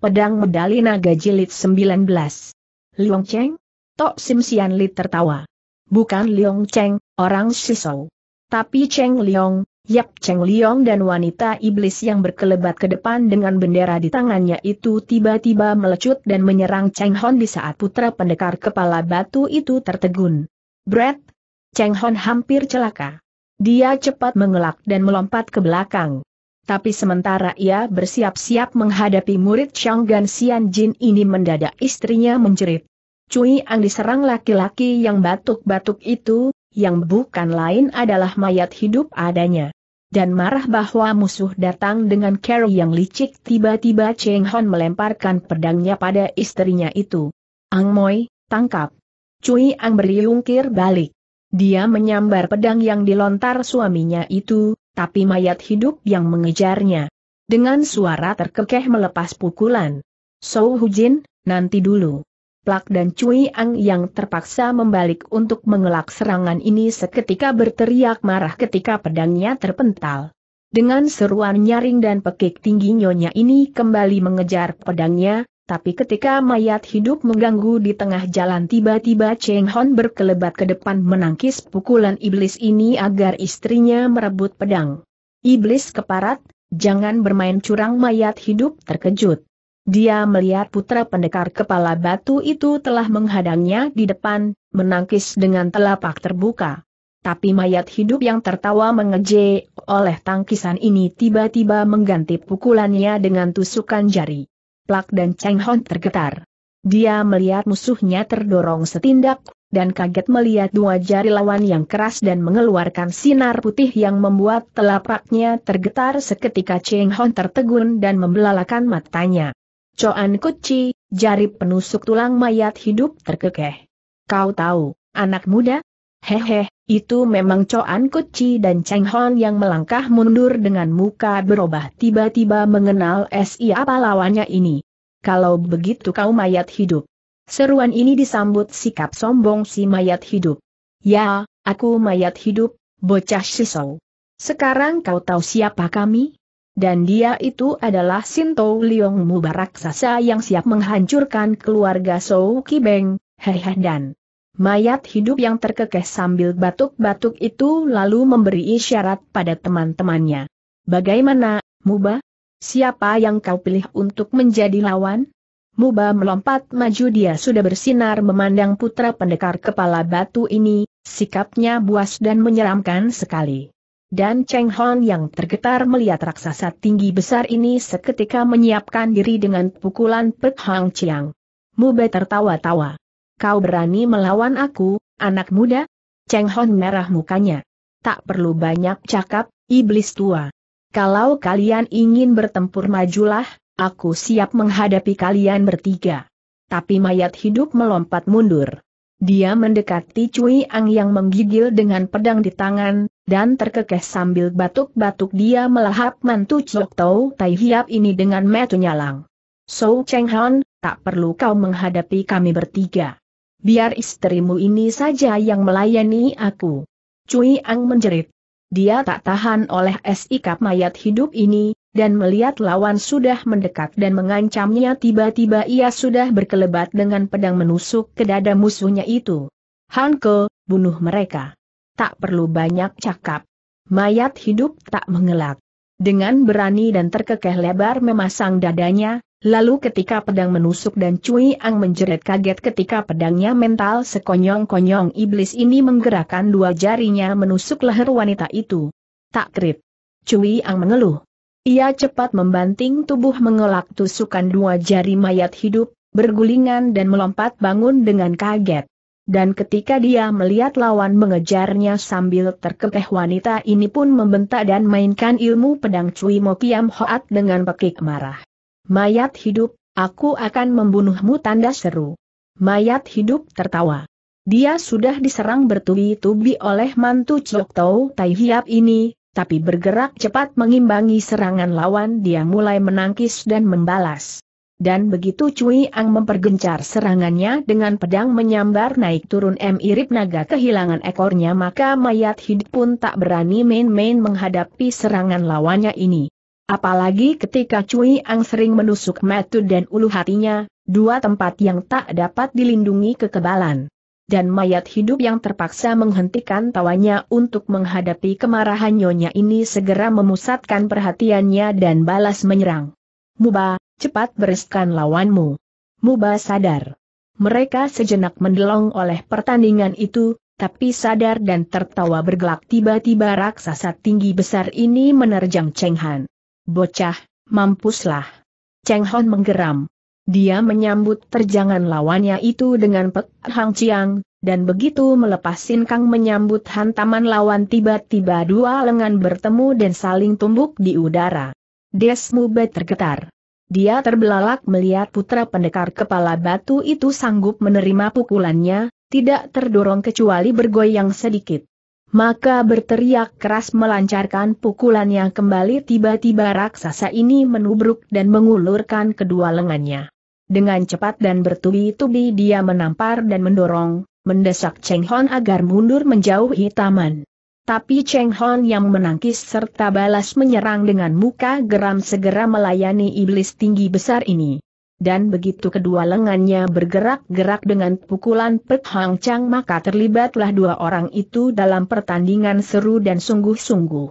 Pedang Medali Naga Jilid 19. Liong Cheng? Tok Sim Sian Li tertawa. Bukan Liong Cheng, orang Shisou. Tapi Cheng Liong, Yap Cheng Liong dan wanita iblis yang berkelebat ke depan dengan bendera di tangannya itu tiba-tiba melecut dan menyerang Cheng Hon di saat putra pendekar kepala batu itu tertegun. Brett! Cheng Hon hampir celaka. Dia cepat mengelak dan melompat ke belakang tapi sementara ia bersiap-siap menghadapi murid Shanggan Sian Jin ini mendadak istrinya menjerit. Cui Ang diserang laki-laki yang batuk-batuk itu, yang bukan lain adalah mayat hidup adanya. Dan marah bahwa musuh datang dengan cara yang licik tiba-tiba Cheng Hon melemparkan pedangnya pada istrinya itu. Ang Moi, tangkap. Cui Ang beriungkir balik. Dia menyambar pedang yang dilontar suaminya itu, tapi mayat hidup yang mengejarnya. Dengan suara terkekeh melepas pukulan. So Hujin, nanti dulu. Plak dan Cui Ang yang terpaksa membalik untuk mengelak serangan ini seketika berteriak marah ketika pedangnya terpental. Dengan seruan nyaring dan pekik tinggi nyonya ini kembali mengejar pedangnya, tapi ketika mayat hidup mengganggu di tengah jalan tiba-tiba Cheng Hon berkelebat ke depan menangkis pukulan iblis ini agar istrinya merebut pedang. Iblis keparat, jangan bermain curang mayat hidup terkejut. Dia melihat putra pendekar kepala batu itu telah menghadangnya di depan, menangkis dengan telapak terbuka. Tapi mayat hidup yang tertawa mengejek oleh tangkisan ini tiba-tiba mengganti pukulannya dengan tusukan jari. Plak dan Cheng Hon tergetar. Dia melihat musuhnya terdorong setindak, dan kaget melihat dua jari lawan yang keras dan mengeluarkan sinar putih yang membuat telapaknya tergetar seketika Cheng Hon tertegun dan membelalakan matanya. Coan Kuci, jari penusuk tulang mayat hidup terkekeh. Kau tahu, anak muda? Hehe, itu memang Coan Kuci dan Cheng Hon yang melangkah mundur dengan muka berubah tiba-tiba mengenal siapa lawannya ini. Kalau begitu kau mayat hidup. Seruan ini disambut sikap sombong si mayat hidup. Ya, aku mayat hidup, bocah Shisou. Sekarang kau tahu siapa kami? Dan dia itu adalah Sinto Liong Mubarak Sasa yang siap menghancurkan keluarga Sou Kibeng, hehe dan Mayat hidup yang terkekeh sambil batuk-batuk itu lalu memberi isyarat pada teman-temannya. Bagaimana, Muba? Siapa yang kau pilih untuk menjadi lawan? Muba melompat maju dia sudah bersinar memandang putra pendekar kepala batu ini, sikapnya buas dan menyeramkan sekali. Dan Cheng Hon yang tergetar melihat raksasa tinggi besar ini seketika menyiapkan diri dengan pukulan Pek Hang Chiang. Muba tertawa-tawa. Kau berani melawan aku, anak muda? Cheng Hon merah mukanya. Tak perlu banyak cakap, iblis tua. Kalau kalian ingin bertempur majulah, aku siap menghadapi kalian bertiga. Tapi mayat hidup melompat mundur. Dia mendekati Cui Ang yang menggigil dengan pedang di tangan, dan terkekeh sambil batuk-batuk dia melahap mantu Chok Tau Tai Hiap ini dengan metu nyalang. So Cheng Hon, tak perlu kau menghadapi kami bertiga biar istrimu ini saja yang melayani aku. Cui Ang menjerit. Dia tak tahan oleh sikap mayat hidup ini, dan melihat lawan sudah mendekat dan mengancamnya tiba-tiba ia sudah berkelebat dengan pedang menusuk ke dada musuhnya itu. Hanko, bunuh mereka. Tak perlu banyak cakap. Mayat hidup tak mengelak. Dengan berani dan terkekeh lebar memasang dadanya, lalu ketika pedang menusuk dan Cui Ang menjerit kaget ketika pedangnya mental sekonyong-konyong iblis ini menggerakkan dua jarinya menusuk leher wanita itu. Tak Takrit. Cui Ang mengeluh. Ia cepat membanting tubuh mengelak tusukan dua jari mayat hidup, bergulingan dan melompat bangun dengan kaget dan ketika dia melihat lawan mengejarnya sambil terkekeh wanita ini pun membentak dan mainkan ilmu pedang Cui Mo Hoat dengan pekik marah. Mayat hidup, aku akan membunuhmu tanda seru. Mayat hidup tertawa. Dia sudah diserang bertubi-tubi oleh mantu Chok Tau Tai Hiap ini, tapi bergerak cepat mengimbangi serangan lawan dia mulai menangkis dan membalas. Dan begitu Cui Ang mempergencar serangannya dengan pedang menyambar naik turun M. Irip naga kehilangan ekornya maka mayat hidup pun tak berani main-main menghadapi serangan lawannya ini. Apalagi ketika Cui Ang sering menusuk metu dan ulu hatinya, dua tempat yang tak dapat dilindungi kekebalan. Dan mayat hidup yang terpaksa menghentikan tawanya untuk menghadapi kemarahan nyonya ini segera memusatkan perhatiannya dan balas menyerang. Muba, Cepat bereskan lawanmu. Muba sadar. Mereka sejenak mendelong oleh pertandingan itu, tapi sadar dan tertawa bergelak tiba-tiba raksasa tinggi besar ini menerjang Cheng Han. Bocah, mampuslah. Cheng Han menggeram. Dia menyambut terjangan lawannya itu dengan pek hang Chiang, dan begitu melepas kang menyambut hantaman lawan tiba-tiba dua lengan bertemu dan saling tumbuk di udara. Desmube tergetar. Dia terbelalak melihat putra pendekar kepala batu itu sanggup menerima pukulannya, tidak terdorong kecuali bergoyang sedikit. Maka berteriak keras melancarkan pukulan yang kembali tiba-tiba raksasa ini menubruk dan mengulurkan kedua lengannya. Dengan cepat dan bertubi-tubi dia menampar dan mendorong, mendesak Cheng Hon agar mundur menjauhi taman. Tapi Cheng Hon yang menangkis serta balas menyerang dengan muka geram segera melayani iblis tinggi besar ini. Dan begitu kedua lengannya bergerak-gerak dengan pukulan Pek Hang Chang maka terlibatlah dua orang itu dalam pertandingan seru dan sungguh-sungguh.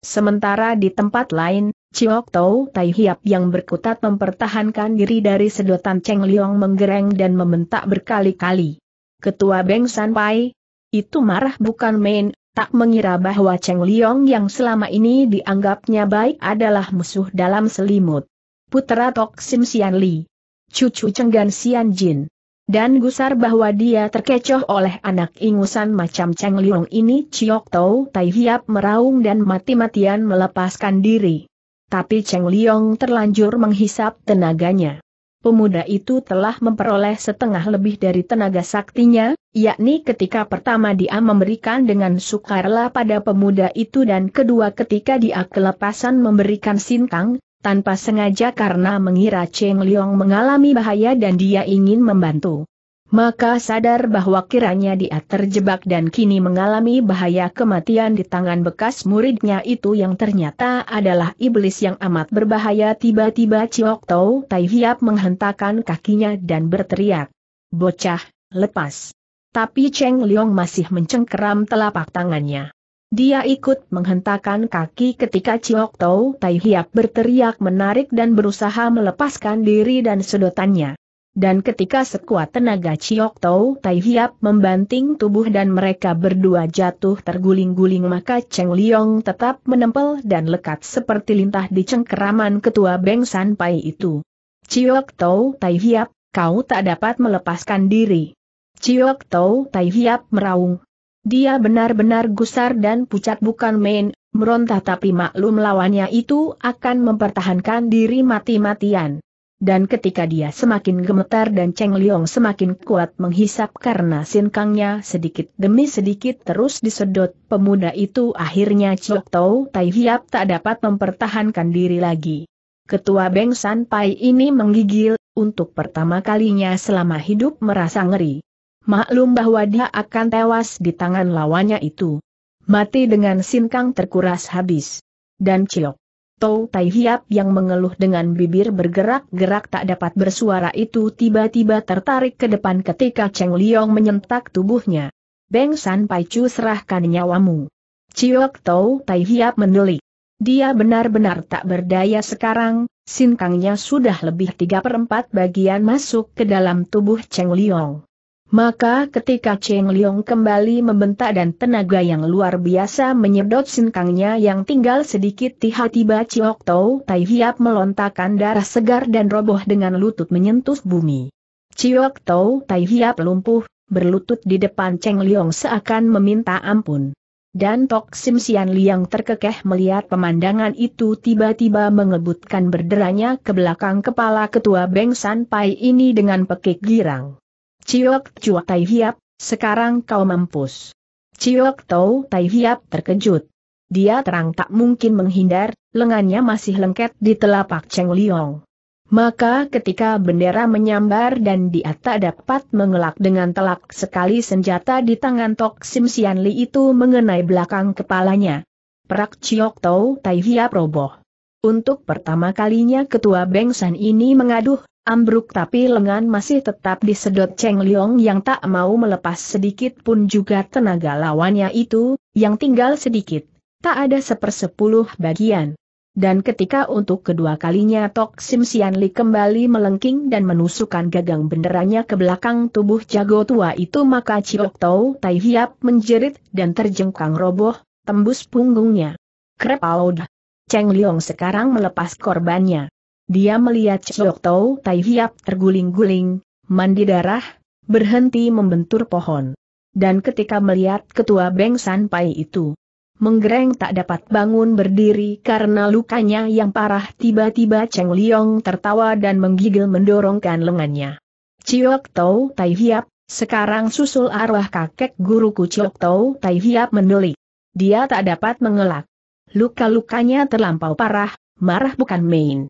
Sementara di tempat lain, Chiok Tau Tai Hiap yang berkutat mempertahankan diri dari sedotan Cheng Liong menggereng dan membentak berkali-kali. Ketua Beng San Pai, itu marah bukan main, tak mengira bahwa Cheng Liong yang selama ini dianggapnya baik adalah musuh dalam selimut. Putra Tok Sim Sian Li. Cucu Cenggan Sian Jin. Dan gusar bahwa dia terkecoh oleh anak ingusan macam Cheng Liong ini Ciok Tau Tai Hiap meraung dan mati-matian melepaskan diri. Tapi Cheng Liong terlanjur menghisap tenaganya pemuda itu telah memperoleh setengah lebih dari tenaga saktinya, yakni ketika pertama dia memberikan dengan sukarela pada pemuda itu dan kedua ketika dia kelepasan memberikan sintang, tanpa sengaja karena mengira Cheng Liong mengalami bahaya dan dia ingin membantu maka sadar bahwa kiranya dia terjebak dan kini mengalami bahaya kematian di tangan bekas muridnya itu yang ternyata adalah iblis yang amat berbahaya tiba-tiba Ciok Tau Tai Hiap menghentakkan kakinya dan berteriak. Bocah, lepas. Tapi Cheng Liong masih mencengkeram telapak tangannya. Dia ikut menghentakkan kaki ketika Ciok Tau Tai Hiap berteriak menarik dan berusaha melepaskan diri dan sedotannya dan ketika sekuat tenaga Chiok Tau Tai Hiap membanting tubuh dan mereka berdua jatuh terguling-guling maka Cheng Liong tetap menempel dan lekat seperti lintah di cengkeraman ketua Beng San Pai itu. Chiok Tau Tai Hiap, kau tak dapat melepaskan diri. Chiok Tau Tai Hiap meraung. Dia benar-benar gusar dan pucat bukan main, meronta tapi maklum lawannya itu akan mempertahankan diri mati-matian dan ketika dia semakin gemetar dan Cheng Liong semakin kuat menghisap karena sinkangnya sedikit demi sedikit terus disedot, pemuda itu akhirnya Chok Tau Tai Hiap tak dapat mempertahankan diri lagi. Ketua Beng San Pai ini menggigil, untuk pertama kalinya selama hidup merasa ngeri. Maklum bahwa dia akan tewas di tangan lawannya itu. Mati dengan sinkang terkuras habis. Dan Chok. Tou Tai Hiap yang mengeluh dengan bibir bergerak-gerak tak dapat bersuara itu tiba-tiba tertarik ke depan ketika Cheng Liong menyentak tubuhnya. Beng San Pai Chu serahkan nyawamu. Ciok Tou Tai Hiap menelik. Dia benar-benar tak berdaya sekarang, sinkangnya sudah lebih tiga perempat bagian masuk ke dalam tubuh Cheng Liong. Maka ketika Cheng Liong kembali membentak dan tenaga yang luar biasa menyedot sinkangnya yang tinggal sedikit tiba-tiba Chiok Tau Tai Hiap melontakan darah segar dan roboh dengan lutut menyentuh bumi. Chiok Tau Tai Hiap lumpuh, berlutut di depan Cheng Liong seakan meminta ampun. Dan Tok Sim Sian Liang terkekeh melihat pemandangan itu tiba-tiba mengebutkan berderanya ke belakang kepala ketua Beng San Pai ini dengan pekik girang. Ciok Chua Tai Hiap, sekarang kau mampus. Ciok Tau Tai Hiap terkejut. Dia terang tak mungkin menghindar, lengannya masih lengket di telapak Cheng Liong. Maka ketika bendera menyambar dan dia tak dapat mengelak dengan telak sekali senjata di tangan Tok Sim Sian Li itu mengenai belakang kepalanya. Perak Ciok Tau Tai Hiap roboh. Untuk pertama kalinya ketua Bengsan ini mengaduh ambruk tapi lengan masih tetap disedot Cheng Liong yang tak mau melepas sedikit pun juga tenaga lawannya itu, yang tinggal sedikit, tak ada sepersepuluh bagian. Dan ketika untuk kedua kalinya Tok Sim Sian Li kembali melengking dan menusukkan gagang benderanya ke belakang tubuh jago tua itu maka Chiok Tau Tai Hiap menjerit dan terjengkang roboh, tembus punggungnya. Krepaud. Cheng Liong sekarang melepas korbannya. Dia melihat Chok Tau Tai Hiap terguling-guling, mandi darah, berhenti membentur pohon. Dan ketika melihat ketua Beng San Pai itu, menggereng tak dapat bangun berdiri karena lukanya yang parah tiba-tiba Cheng Liong tertawa dan menggigil mendorongkan lengannya. Ciok Tau Tai Hiap, sekarang susul arwah kakek guruku Ciok Tau Tai Hiap mendelik. Dia tak dapat mengelak. Luka-lukanya terlampau parah, marah bukan main.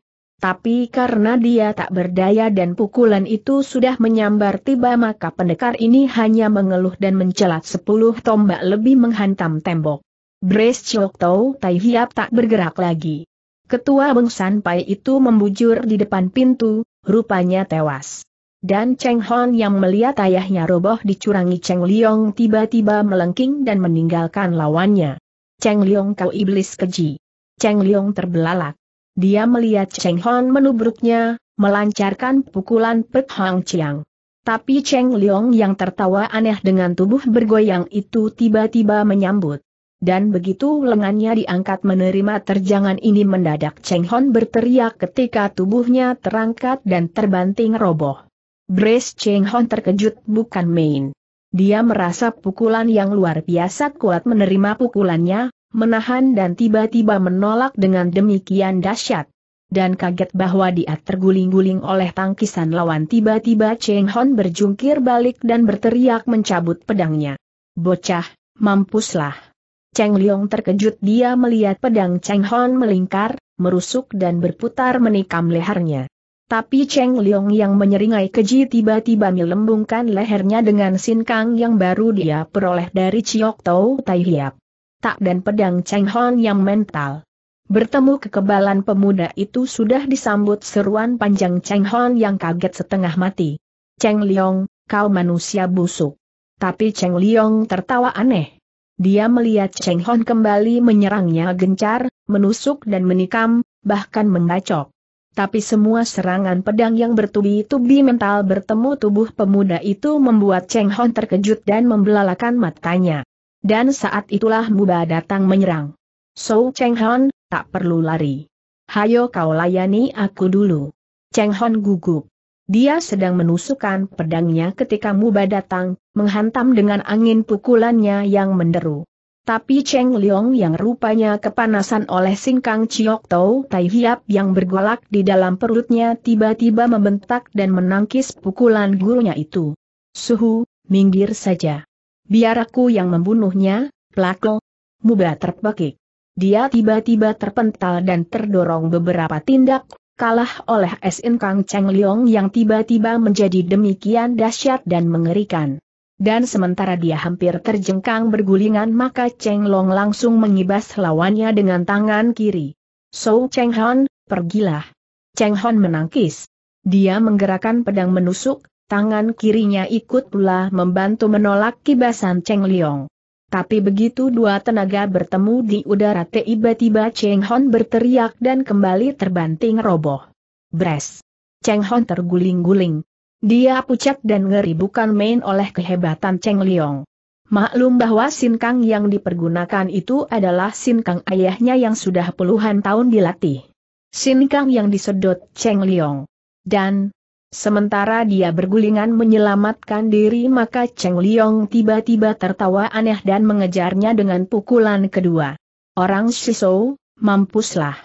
Tapi karena dia tak berdaya dan pukulan itu sudah menyambar tiba maka pendekar ini hanya mengeluh dan mencelat sepuluh tombak lebih menghantam tembok. Brace Chok Tau Tai Hiap tak bergerak lagi. Ketua Beng San Pai itu membujur di depan pintu, rupanya tewas. Dan Cheng Hon yang melihat ayahnya roboh dicurangi Cheng Liong tiba-tiba melengking dan meninggalkan lawannya. Cheng Liong kau iblis keji. Cheng Liong terbelalak. Dia melihat Cheng Hon menubruknya, melancarkan pukulan Pek Hang Chiang. Tapi Cheng Leong yang tertawa aneh dengan tubuh bergoyang itu tiba-tiba menyambut. Dan begitu lengannya diangkat menerima terjangan ini mendadak Cheng Hon berteriak ketika tubuhnya terangkat dan terbanting roboh. Brace Cheng Hon terkejut bukan main. Dia merasa pukulan yang luar biasa kuat menerima pukulannya, menahan dan tiba-tiba menolak dengan demikian dahsyat. Dan kaget bahwa dia terguling-guling oleh tangkisan lawan tiba-tiba Cheng Hon berjungkir balik dan berteriak mencabut pedangnya. Bocah, mampuslah. Cheng Liong terkejut dia melihat pedang Cheng Hon melingkar, merusuk dan berputar menikam lehernya. Tapi Cheng Liong yang menyeringai keji tiba-tiba melembungkan lehernya dengan sinkang yang baru dia peroleh dari Chiok Tau Tai Hiap tak dan pedang Cheng Hon yang mental. Bertemu kekebalan pemuda itu sudah disambut seruan panjang Cheng Hon yang kaget setengah mati. Cheng Liong, kau manusia busuk. Tapi Cheng Liong tertawa aneh. Dia melihat Cheng Hon kembali menyerangnya gencar, menusuk dan menikam, bahkan membacok. Tapi semua serangan pedang yang bertubi-tubi mental bertemu tubuh pemuda itu membuat Cheng Hon terkejut dan membelalakan matanya. Dan saat itulah Muba datang menyerang. So Cheng Hon, tak perlu lari. Hayo kau layani aku dulu. Cheng Hon gugup. Dia sedang menusukkan pedangnya ketika Muba datang, menghantam dengan angin pukulannya yang menderu. Tapi Cheng Liong yang rupanya kepanasan oleh singkang Chiok Tau Tai Hiap yang bergolak di dalam perutnya tiba-tiba membentak dan menangkis pukulan gurunya itu. Suhu, minggir saja. Biar aku yang membunuhnya, Plako. Muba terpekik. Dia tiba-tiba terpental dan terdorong beberapa tindak, kalah oleh SN Kang Cheng Leong yang tiba-tiba menjadi demikian dahsyat dan mengerikan. Dan sementara dia hampir terjengkang bergulingan maka Cheng Long langsung mengibas lawannya dengan tangan kiri. So Cheng Hon, pergilah. Cheng Hon menangkis. Dia menggerakkan pedang menusuk, tangan kirinya ikut pula membantu menolak kibasan Cheng Liong. Tapi begitu dua tenaga bertemu di udara tiba-tiba Cheng Hon berteriak dan kembali terbanting roboh. Bres! Cheng Hon terguling-guling. Dia pucat dan ngeri bukan main oleh kehebatan Cheng Liong. Maklum bahwa Sin Kang yang dipergunakan itu adalah Sin Kang ayahnya yang sudah puluhan tahun dilatih. Sin Kang yang disedot Cheng Liong. Dan, Sementara dia bergulingan menyelamatkan diri maka Cheng Liong tiba-tiba tertawa aneh dan mengejarnya dengan pukulan kedua. Orang Shisou, mampuslah.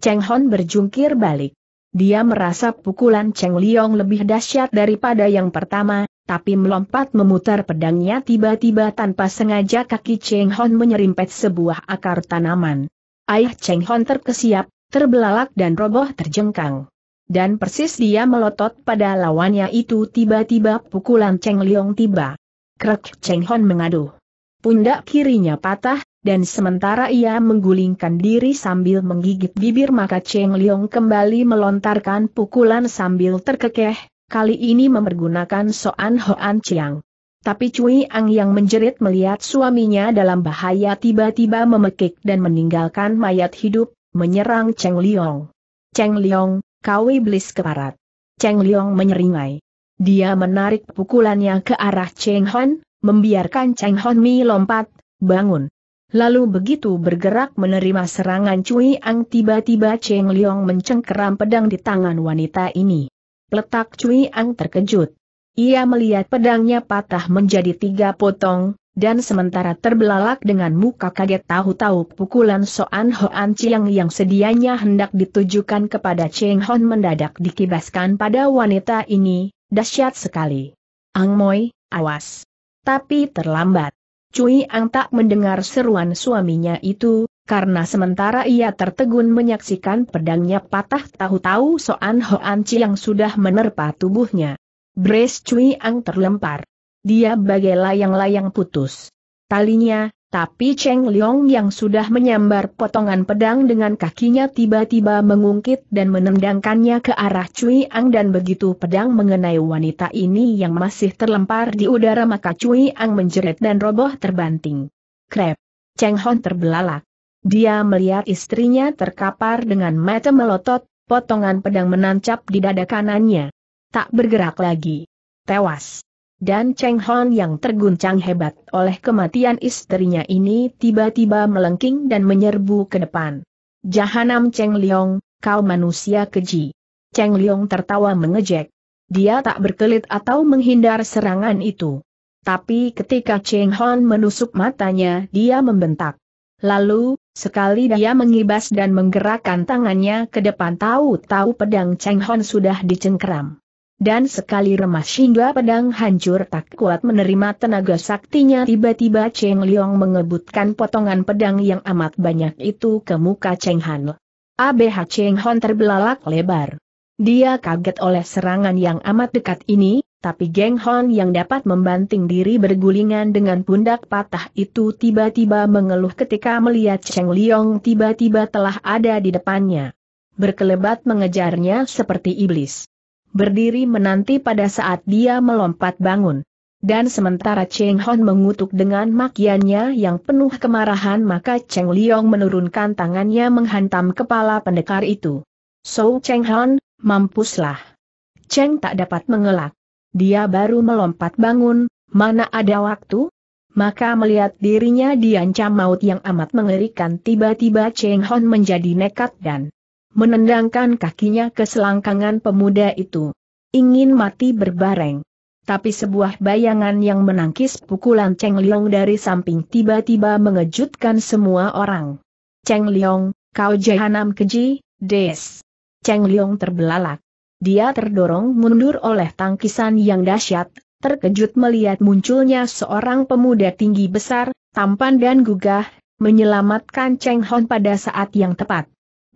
Cheng Hon berjungkir balik. Dia merasa pukulan Cheng Liong lebih dahsyat daripada yang pertama, tapi melompat memutar pedangnya tiba-tiba tanpa sengaja kaki Cheng Hon menyerimpet sebuah akar tanaman. Ayah Cheng Hon terkesiap, terbelalak dan roboh terjengkang dan persis dia melotot pada lawannya itu tiba-tiba pukulan Cheng Liong tiba. Krek Cheng Hon mengaduh. Pundak kirinya patah, dan sementara ia menggulingkan diri sambil menggigit bibir maka Cheng Liong kembali melontarkan pukulan sambil terkekeh, kali ini mempergunakan Soan Hoan Chiang. Tapi Cui Ang yang menjerit melihat suaminya dalam bahaya tiba-tiba memekik dan meninggalkan mayat hidup, menyerang Cheng Liong. Cheng Liong, Kau iblis keparat. Cheng Liong menyeringai. Dia menarik pukulannya ke arah Cheng Hon, membiarkan Cheng Hon Mi lompat, bangun. Lalu begitu bergerak menerima serangan Cui Ang tiba-tiba Cheng Liong mencengkeram pedang di tangan wanita ini. Letak Cui Ang terkejut. Ia melihat pedangnya patah menjadi tiga potong, dan sementara terbelalak dengan muka kaget tahu-tahu pukulan Soan Hoan Chiang yang sedianya hendak ditujukan kepada Cheng Hon mendadak dikibaskan pada wanita ini, dahsyat sekali. Ang Moi, awas. Tapi terlambat. Cui Ang tak mendengar seruan suaminya itu, karena sementara ia tertegun menyaksikan pedangnya patah tahu-tahu Soan Hoan Chiang sudah menerpa tubuhnya. Brace Cui Ang terlempar. Dia bagai layang-layang putus. Talinya, tapi Cheng Liong yang sudah menyambar potongan pedang dengan kakinya tiba-tiba mengungkit dan menendangkannya ke arah Cui Ang dan begitu pedang mengenai wanita ini yang masih terlempar di udara maka Cui Ang menjerit dan roboh terbanting. Krep! Cheng Hon terbelalak. Dia melihat istrinya terkapar dengan mata melotot, potongan pedang menancap di dada kanannya. Tak bergerak lagi. Tewas. Dan Cheng Hon yang terguncang hebat oleh kematian istrinya ini tiba-tiba melengking dan menyerbu ke depan. Jahanam Cheng Liong, kau manusia keji. Cheng Liong tertawa mengejek. Dia tak berkelit atau menghindar serangan itu. Tapi ketika Cheng Hon menusuk matanya dia membentak. Lalu, sekali dia mengibas dan menggerakkan tangannya ke depan tahu-tahu pedang Cheng Hon sudah dicengkram dan sekali remas hingga pedang hancur tak kuat menerima tenaga saktinya tiba-tiba Cheng Liong mengebutkan potongan pedang yang amat banyak itu ke muka Cheng Han. ABH Cheng Hon terbelalak lebar. Dia kaget oleh serangan yang amat dekat ini, tapi Geng Hon yang dapat membanting diri bergulingan dengan pundak patah itu tiba-tiba mengeluh ketika melihat Cheng Liong tiba-tiba telah ada di depannya. Berkelebat mengejarnya seperti iblis berdiri menanti pada saat dia melompat bangun. Dan sementara Cheng Hon mengutuk dengan makiannya yang penuh kemarahan maka Cheng Liong menurunkan tangannya menghantam kepala pendekar itu. So Cheng Hon, mampuslah. Cheng tak dapat mengelak. Dia baru melompat bangun, mana ada waktu? Maka melihat dirinya diancam maut yang amat mengerikan tiba-tiba Cheng Hon menjadi nekat dan menendangkan kakinya ke selangkangan pemuda itu. Ingin mati berbareng. Tapi sebuah bayangan yang menangkis pukulan Cheng Liong dari samping tiba-tiba mengejutkan semua orang. Cheng Liong, kau jahanam keji, des. Cheng Liong terbelalak. Dia terdorong mundur oleh tangkisan yang dahsyat, terkejut melihat munculnya seorang pemuda tinggi besar, tampan dan gugah, menyelamatkan Cheng Hon pada saat yang tepat.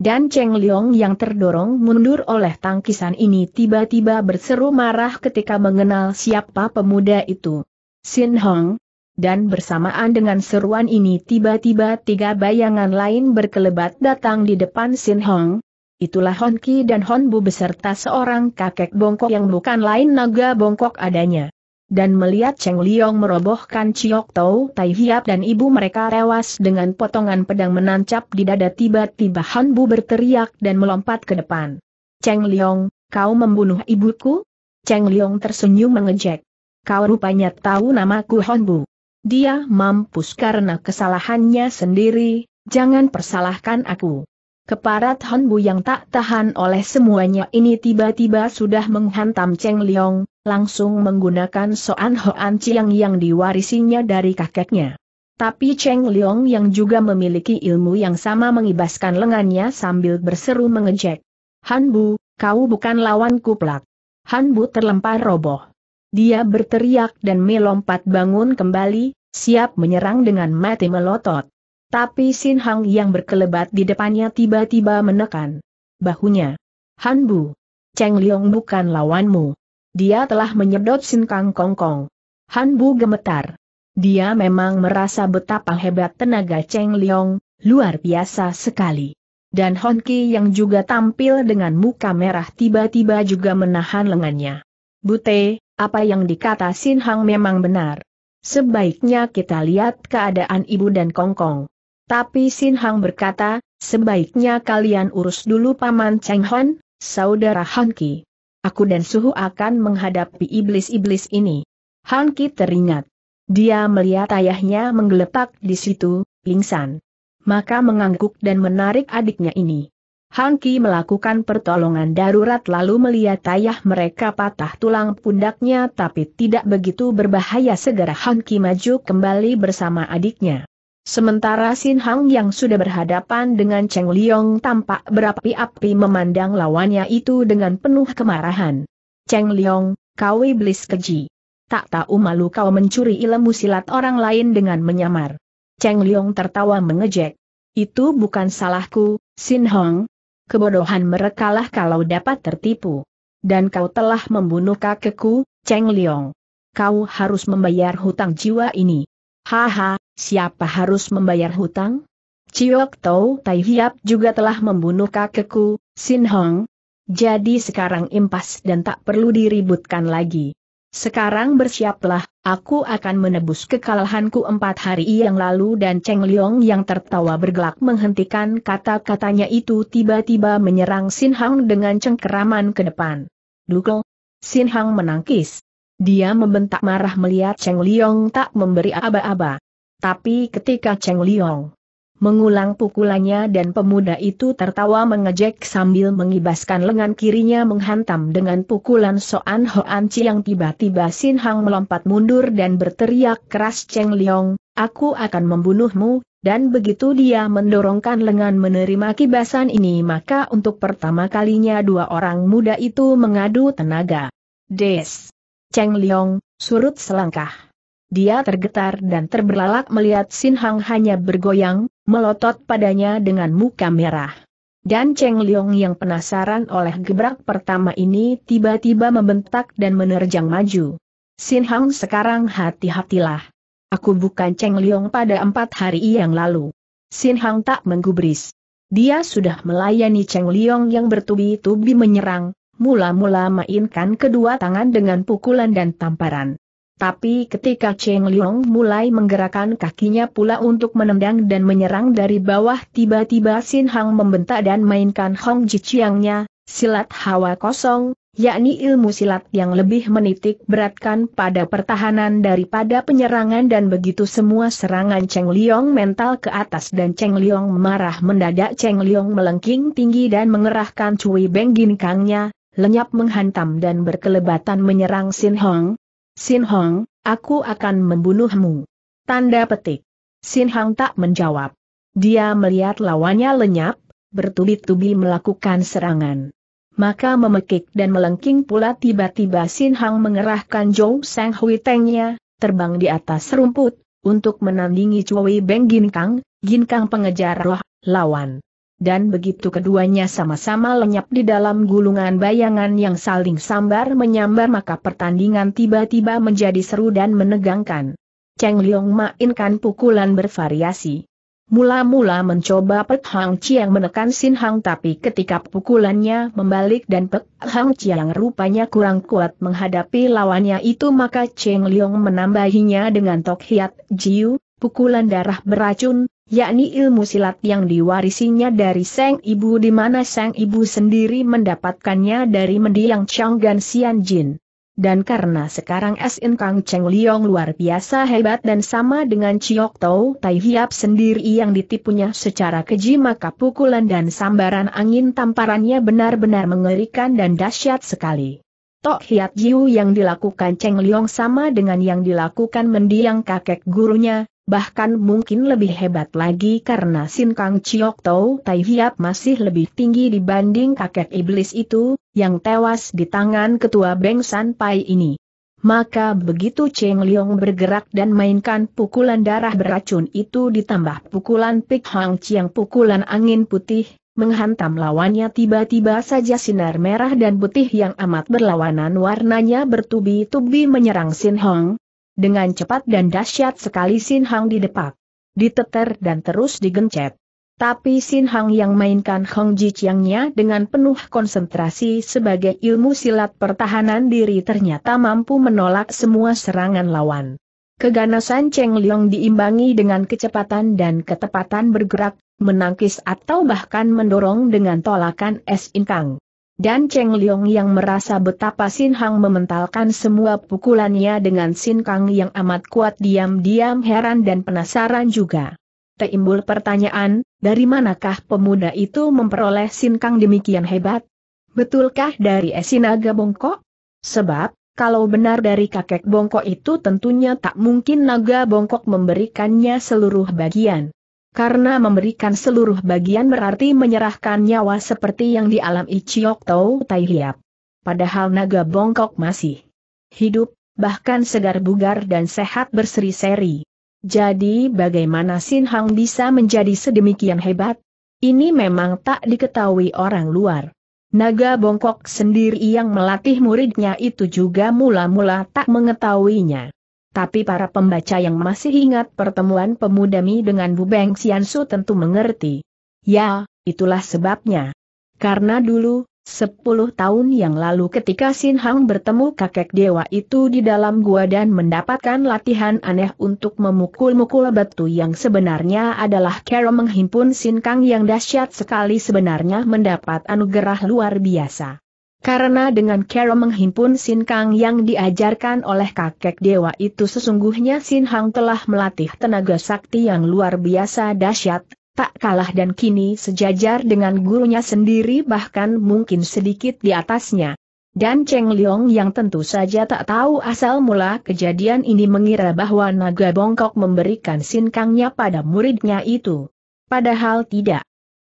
Dan Cheng Liong yang terdorong mundur oleh tangkisan ini tiba-tiba berseru marah ketika mengenal siapa pemuda itu. Sin Hong. Dan bersamaan dengan seruan ini tiba-tiba tiga bayangan lain berkelebat datang di depan Sin Hong. Itulah Hon Ki dan Hon Bu beserta seorang kakek bongkok yang bukan lain naga bongkok adanya dan melihat Cheng Liong merobohkan Chiok Tau Tai Hiap dan ibu mereka rewas dengan potongan pedang menancap di dada tiba-tiba Han Bu berteriak dan melompat ke depan. Cheng Liong, kau membunuh ibuku? Cheng Liong tersenyum mengejek. Kau rupanya tahu namaku Han Bu. Dia mampus karena kesalahannya sendiri, jangan persalahkan aku. Keparat Bu yang tak tahan oleh semuanya ini tiba-tiba sudah menghantam Cheng Liong, langsung menggunakan Soan Hoan Chiang yang diwarisinya dari kakeknya. Tapi Cheng Liong yang juga memiliki ilmu yang sama mengibaskan lengannya sambil berseru mengejek. Han Bu, kau bukan lawan kuplak. Han Bu terlempar roboh. Dia berteriak dan melompat bangun kembali, siap menyerang dengan mati melotot. Tapi Sin Hang yang berkelebat di depannya tiba-tiba menekan bahunya. Han Bu, Cheng Liong bukan lawanmu. Dia telah menyedot Sin Kang Kong Kong. Han Bu gemetar. Dia memang merasa betapa hebat tenaga Cheng Liong, luar biasa sekali. Dan Hon Ki yang juga tampil dengan muka merah tiba-tiba juga menahan lengannya. Bute, apa yang dikata Sin Hang memang benar. Sebaiknya kita lihat keadaan ibu dan Kong Kong. Tapi Sin Hang berkata, sebaiknya kalian urus dulu Paman Cheng Hon, Saudara Han Ki. Aku dan Suhu akan menghadapi iblis-iblis ini. Han Ki teringat. Dia melihat ayahnya menggeletak di situ, pingsan. Maka mengangguk dan menarik adiknya ini. Han Ki melakukan pertolongan darurat lalu melihat ayah mereka patah tulang pundaknya tapi tidak begitu berbahaya segera Han Ki maju kembali bersama adiknya. Sementara Sin Hang yang sudah berhadapan dengan Cheng Liong tampak berapi-api memandang lawannya itu dengan penuh kemarahan. Cheng Liong, kau iblis keji. Tak tahu malu kau mencuri ilmu silat orang lain dengan menyamar. Cheng Liong tertawa mengejek. Itu bukan salahku, Sin Hong. Kebodohan merekalah kalau dapat tertipu. Dan kau telah membunuh kakekku, Cheng Liong. Kau harus membayar hutang jiwa ini. Haha, siapa harus membayar hutang? Ciok Tau Tai Hiap juga telah membunuh kakekku, Sin Hong. Jadi sekarang impas dan tak perlu diributkan lagi. Sekarang bersiaplah, aku akan menebus kekalahanku empat hari yang lalu dan Cheng Liong yang tertawa bergelak menghentikan kata-katanya itu tiba-tiba menyerang Sin Hong dengan cengkeraman ke depan. Dukel. Sin Hong menangkis. Dia membentak marah melihat Cheng Liong tak memberi aba-aba. Tapi ketika Cheng Liong mengulang pukulannya dan pemuda itu tertawa mengejek sambil mengibaskan lengan kirinya menghantam dengan pukulan Soan Hoan Chi yang tiba-tiba Sin Hang melompat mundur dan berteriak keras Cheng Liong, aku akan membunuhmu, dan begitu dia mendorongkan lengan menerima kibasan ini maka untuk pertama kalinya dua orang muda itu mengadu tenaga. Des. Cheng Liong, surut selangkah. Dia tergetar dan terbelalak melihat Sin Hang hanya bergoyang, melotot padanya dengan muka merah. Dan Cheng Liong yang penasaran oleh gebrak pertama ini tiba-tiba membentak dan menerjang maju. Sin Hang sekarang hati-hatilah. Aku bukan Cheng Liong pada empat hari yang lalu. Sin Hang tak menggubris. Dia sudah melayani Cheng Liong yang bertubi-tubi menyerang, mula-mula mainkan kedua tangan dengan pukulan dan tamparan. Tapi ketika Cheng Liong mulai menggerakkan kakinya pula untuk menendang dan menyerang dari bawah tiba-tiba Sin Hang membentak dan mainkan Hong Ji Chiangnya, silat hawa kosong, yakni ilmu silat yang lebih menitik beratkan pada pertahanan daripada penyerangan dan begitu semua serangan Cheng Liong mental ke atas dan Cheng Liong marah mendadak Cheng Liong melengking tinggi dan mengerahkan Cui Beng kangnya lenyap menghantam dan berkelebatan menyerang Sin Hong. Sin Hong, aku akan membunuhmu. Tanda petik. Sin Hong tak menjawab. Dia melihat lawannya lenyap, bertubi-tubi melakukan serangan. Maka memekik dan melengking pula tiba-tiba Sin Hong mengerahkan Zhou Sang Hui Tengnya, terbang di atas rumput, untuk menandingi Chui Beng Ginkang, Ginkang pengejar roh, lawan dan begitu keduanya sama-sama lenyap di dalam gulungan bayangan yang saling sambar menyambar maka pertandingan tiba-tiba menjadi seru dan menegangkan. Cheng Liong mainkan pukulan bervariasi. Mula-mula mencoba Pek Hang Chiang menekan Sin Hang tapi ketika pukulannya membalik dan Pek Hang Chiang rupanya kurang kuat menghadapi lawannya itu maka Cheng Liong menambahinya dengan Tok Hiat Jiu, pukulan darah beracun, yakni ilmu silat yang diwarisinya dari Seng Ibu di mana Sang Ibu sendiri mendapatkannya dari mendiang Chang dan Xian Jin. Dan karena sekarang Sin Kang Cheng Liong luar biasa hebat dan sama dengan Chiok Tau Tai Hiap sendiri yang ditipunya secara keji maka pukulan dan sambaran angin tamparannya benar-benar mengerikan dan dahsyat sekali. Tok Hiat Jiu yang dilakukan Cheng Liong sama dengan yang dilakukan mendiang kakek gurunya, bahkan mungkin lebih hebat lagi karena Sin Kang Chiok Tau Tai Hiap masih lebih tinggi dibanding kakek iblis itu, yang tewas di tangan ketua Beng San Pai ini. Maka begitu Cheng Liong bergerak dan mainkan pukulan darah beracun itu ditambah pukulan Pik Hang Chiang pukulan angin putih, menghantam lawannya tiba-tiba saja sinar merah dan putih yang amat berlawanan warnanya bertubi-tubi menyerang Sin Hong, dengan cepat dan dahsyat sekali Sin Hang didepak, diteter dan terus digencet. Tapi Sin Hang yang mainkan Hong Ji Chiangnya dengan penuh konsentrasi sebagai ilmu silat pertahanan diri ternyata mampu menolak semua serangan lawan. Keganasan Cheng Liong diimbangi dengan kecepatan dan ketepatan bergerak, menangkis atau bahkan mendorong dengan tolakan es inkang dan Cheng Liong yang merasa betapa Sin Hang mementalkan semua pukulannya dengan Sin Kang yang amat kuat diam-diam heran dan penasaran juga. Terimbul pertanyaan, dari manakah pemuda itu memperoleh Sin Kang demikian hebat? Betulkah dari Esinaga Bongkok? Sebab, kalau benar dari kakek Bongkok itu tentunya tak mungkin naga Bongkok memberikannya seluruh bagian karena memberikan seluruh bagian berarti menyerahkan nyawa seperti yang dialami Chiok Tau Tai Hiap. Padahal naga bongkok masih hidup, bahkan segar bugar dan sehat berseri-seri. Jadi bagaimana Sin Hang bisa menjadi sedemikian hebat? Ini memang tak diketahui orang luar. Naga bongkok sendiri yang melatih muridnya itu juga mula-mula tak mengetahuinya. Tapi para pembaca yang masih ingat pertemuan mi dengan Bu Beng Xiansu tentu mengerti. Ya, itulah sebabnya. Karena dulu, sepuluh tahun yang lalu ketika Sin Hang bertemu kakek dewa itu di dalam gua dan mendapatkan latihan aneh untuk memukul-mukul batu yang sebenarnya adalah Kero menghimpun Sin Kang yang dahsyat sekali sebenarnya mendapat anugerah luar biasa. Karena dengan cara menghimpun Sin Kang yang diajarkan oleh kakek dewa itu sesungguhnya Sin Hang telah melatih tenaga sakti yang luar biasa dahsyat, tak kalah dan kini sejajar dengan gurunya sendiri bahkan mungkin sedikit di atasnya. Dan Cheng Liong yang tentu saja tak tahu asal mula kejadian ini mengira bahwa naga bongkok memberikan Sin Kangnya pada muridnya itu. Padahal tidak.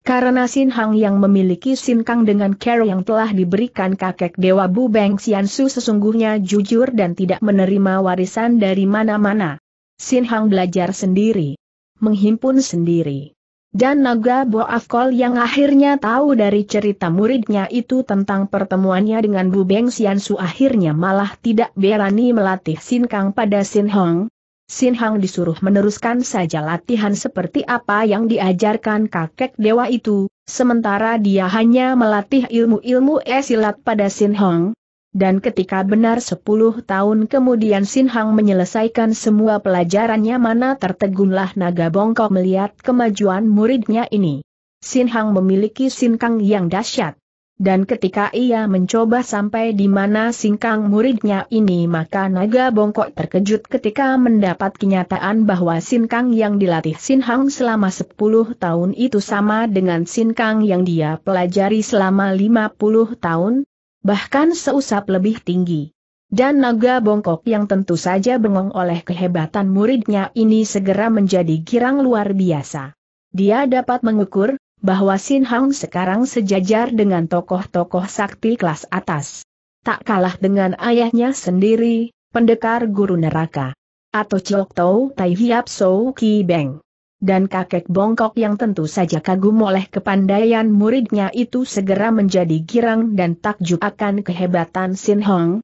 Karena Sin Hang yang memiliki Sin Kang dengan care yang telah diberikan kakek Dewa Bu Beng Xiansu Su sesungguhnya jujur dan tidak menerima warisan dari mana-mana. Sin Hang belajar sendiri. Menghimpun sendiri. Dan naga Bo Afkol yang akhirnya tahu dari cerita muridnya itu tentang pertemuannya dengan Bu Beng Xiansu Su akhirnya malah tidak berani melatih Sin Kang pada Sin Hang, Sin Hang disuruh meneruskan saja latihan seperti apa yang diajarkan kakek dewa itu, sementara dia hanya melatih ilmu-ilmu esilat pada Sin Hang. Dan ketika benar 10 tahun kemudian Sin Hang menyelesaikan semua pelajarannya mana tertegunlah naga bongkok melihat kemajuan muridnya ini. Sin Hang memiliki Kang yang dahsyat dan ketika ia mencoba sampai di mana singkang muridnya ini maka naga bongkok terkejut ketika mendapat kenyataan bahwa singkang yang dilatih Sin Hang selama 10 tahun itu sama dengan singkang yang dia pelajari selama 50 tahun, bahkan seusap lebih tinggi. Dan naga bongkok yang tentu saja bengong oleh kehebatan muridnya ini segera menjadi girang luar biasa. Dia dapat mengukur, bahwa Sin Hang sekarang sejajar dengan tokoh-tokoh sakti kelas atas. Tak kalah dengan ayahnya sendiri, pendekar guru neraka. Atau Chok Tau Tai Hiap Sou Ki Beng. Dan kakek bongkok yang tentu saja kagum oleh kepandaian muridnya itu segera menjadi girang dan takjub akan kehebatan Sin Hong,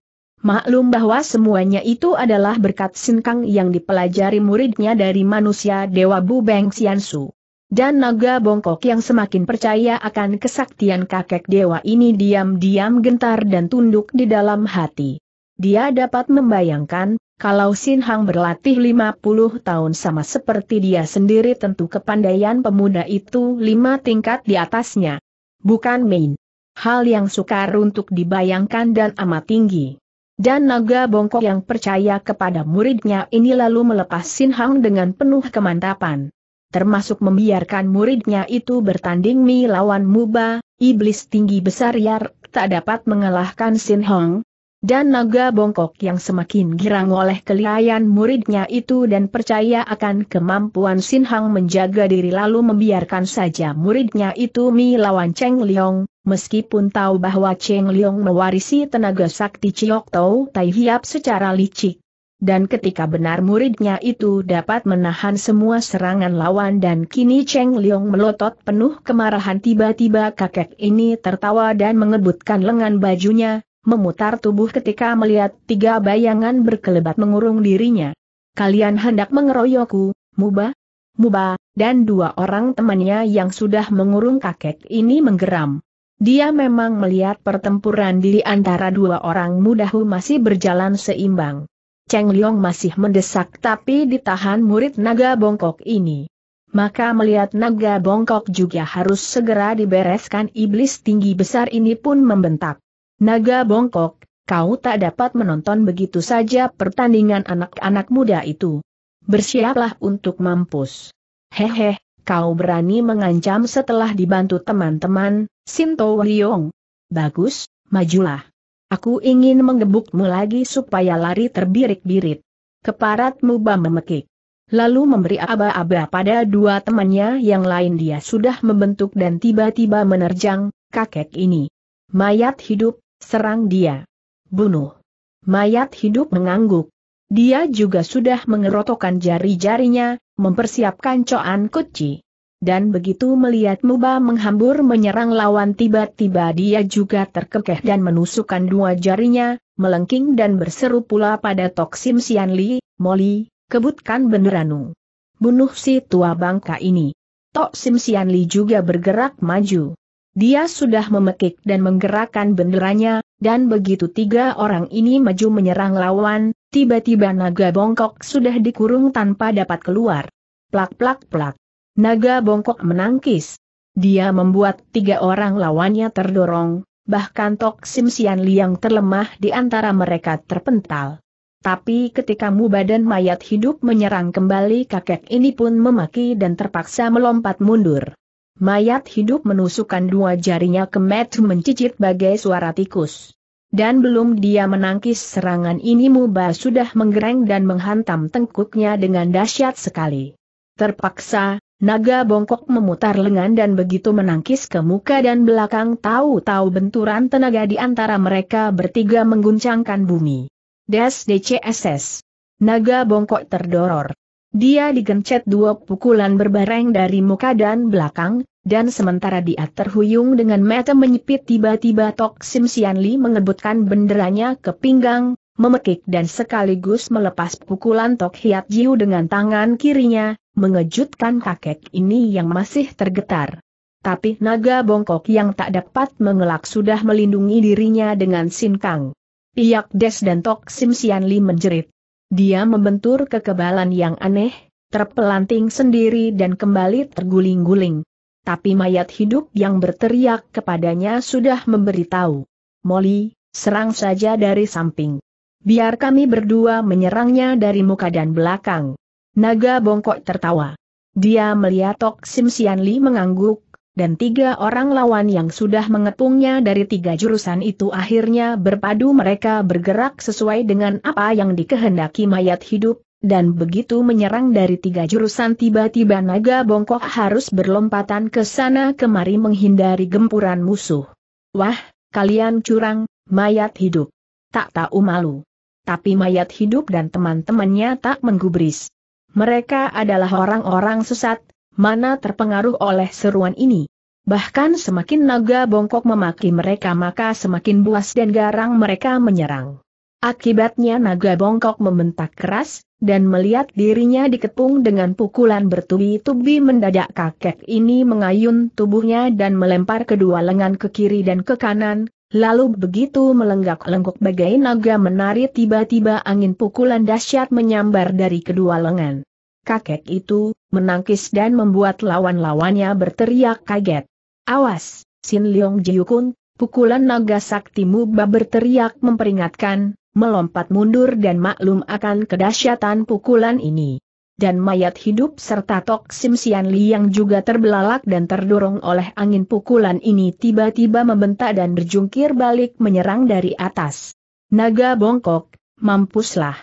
Maklum bahwa semuanya itu adalah berkat Kang yang dipelajari muridnya dari manusia Dewa Bu Beng Su dan naga bongkok yang semakin percaya akan kesaktian kakek dewa ini diam-diam gentar dan tunduk di dalam hati. Dia dapat membayangkan, kalau Sin Hang berlatih 50 tahun sama seperti dia sendiri tentu kepandaian pemuda itu lima tingkat di atasnya. Bukan main. Hal yang sukar untuk dibayangkan dan amat tinggi. Dan naga bongkok yang percaya kepada muridnya ini lalu melepas Sin Hang dengan penuh kemantapan termasuk membiarkan muridnya itu bertanding Mi lawan Muba, iblis tinggi besar Yar tak dapat mengalahkan Sin Hong, dan naga bongkok yang semakin girang oleh kelihayan muridnya itu dan percaya akan kemampuan Sin Hang menjaga diri lalu membiarkan saja muridnya itu Mi lawan Cheng Liong, meskipun tahu bahwa Cheng Liong mewarisi tenaga sakti Chiok Tau Tai Hiap secara licik, dan ketika benar muridnya itu dapat menahan semua serangan lawan dan kini Cheng Liong melotot penuh kemarahan tiba-tiba kakek ini tertawa dan mengebutkan lengan bajunya, memutar tubuh ketika melihat tiga bayangan berkelebat mengurung dirinya. Kalian hendak mengeroyokku, Muba? Muba, dan dua orang temannya yang sudah mengurung kakek ini menggeram. Dia memang melihat pertempuran di antara dua orang mudahu masih berjalan seimbang. Cheng Liong masih mendesak tapi ditahan murid naga bongkok ini. Maka melihat naga bongkok juga harus segera dibereskan iblis tinggi besar ini pun membentak. Naga bongkok, kau tak dapat menonton begitu saja pertandingan anak-anak muda itu. Bersiaplah untuk mampus. Hehe, kau berani mengancam setelah dibantu teman-teman, Sinto Liong. Bagus, majulah. Aku ingin menggebukmu lagi supaya lari terbirik-birit. Keparatmu Muba memekik. Lalu memberi aba-aba pada dua temannya yang lain dia sudah membentuk dan tiba-tiba menerjang, kakek ini. Mayat hidup, serang dia. Bunuh. Mayat hidup mengangguk. Dia juga sudah mengerotokan jari-jarinya, mempersiapkan coan kuci. Dan begitu melihat Muba menghambur menyerang lawan tiba-tiba dia juga terkekeh dan menusukkan dua jarinya, melengking dan berseru pula pada Tok Sim Sian Li, Moli, kebutkan beneranu. Bunuh si tua bangka ini. Tok Sim Sian Li juga bergerak maju. Dia sudah memekik dan menggerakkan benderanya, dan begitu tiga orang ini maju menyerang lawan, tiba-tiba naga bongkok sudah dikurung tanpa dapat keluar. Plak plak plak. Naga bongkok menangkis. Dia membuat tiga orang lawannya terdorong, bahkan Tok Sim Sian Liang terlemah di antara mereka terpental. Tapi ketika mu badan mayat hidup menyerang kembali kakek ini pun memaki dan terpaksa melompat mundur. Mayat hidup menusukkan dua jarinya ke mat, mencicit bagai suara tikus. Dan belum dia menangkis serangan ini Muba sudah menggereng dan menghantam tengkuknya dengan dahsyat sekali. Terpaksa, Naga bongkok memutar lengan dan begitu menangkis ke muka dan belakang tahu-tahu benturan tenaga di antara mereka bertiga mengguncangkan bumi. Des DCSS. Naga bongkok terdoror. Dia digencet dua pukulan berbareng dari muka dan belakang, dan sementara dia terhuyung dengan mata menyipit tiba-tiba Tok Sim Sian Li mengebutkan benderanya ke pinggang, memekik dan sekaligus melepas pukulan Tok Hiat Jiu dengan tangan kirinya, mengejutkan kakek ini yang masih tergetar. Tapi naga bongkok yang tak dapat mengelak sudah melindungi dirinya dengan sinkang. Piak Des dan Tok Sim Sian Li menjerit. Dia membentur kekebalan yang aneh, terpelanting sendiri dan kembali terguling-guling. Tapi mayat hidup yang berteriak kepadanya sudah memberitahu. Molly, serang saja dari samping. Biar kami berdua menyerangnya dari muka dan belakang. Naga bongkok tertawa. Dia melihat Tok Sim Sian Li mengangguk, dan tiga orang lawan yang sudah mengepungnya dari tiga jurusan itu akhirnya berpadu mereka bergerak sesuai dengan apa yang dikehendaki mayat hidup, dan begitu menyerang dari tiga jurusan tiba-tiba naga bongkok harus berlompatan ke sana kemari menghindari gempuran musuh. Wah, kalian curang, mayat hidup. Tak tahu malu. Tapi mayat hidup dan teman-temannya tak menggubris. Mereka adalah orang-orang sesat, mana terpengaruh oleh seruan ini. Bahkan semakin naga bongkok memaki mereka maka semakin buas dan garang mereka menyerang. Akibatnya naga bongkok membentak keras, dan melihat dirinya dikepung dengan pukulan bertubi-tubi mendadak kakek ini mengayun tubuhnya dan melempar kedua lengan ke kiri dan ke kanan, Lalu begitu melenggak-lenggok bagai naga menari tiba-tiba angin pukulan dahsyat menyambar dari kedua lengan. Kakek itu, menangkis dan membuat lawan-lawannya berteriak kaget. Awas, Sin Leong Jiukun, pukulan naga saktimu ba berteriak memperingatkan, melompat mundur dan maklum akan kedahsyatan pukulan ini dan mayat hidup serta Tok Sim Sian Li yang juga terbelalak dan terdorong oleh angin pukulan ini tiba-tiba membentak dan berjungkir balik menyerang dari atas. Naga bongkok, mampuslah.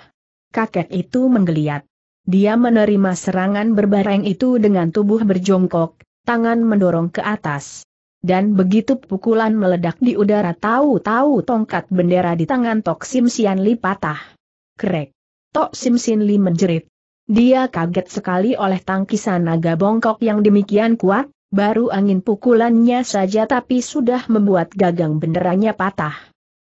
Kakek itu menggeliat. Dia menerima serangan berbareng itu dengan tubuh berjongkok, tangan mendorong ke atas. Dan begitu pukulan meledak di udara tahu-tahu tongkat bendera di tangan Tok Sim Sian Li patah. Krek. Tok Sim Sian Li menjerit dia kaget sekali oleh tangkisan naga bongkok yang demikian kuat, baru angin pukulannya saja tapi sudah membuat gagang benderanya patah.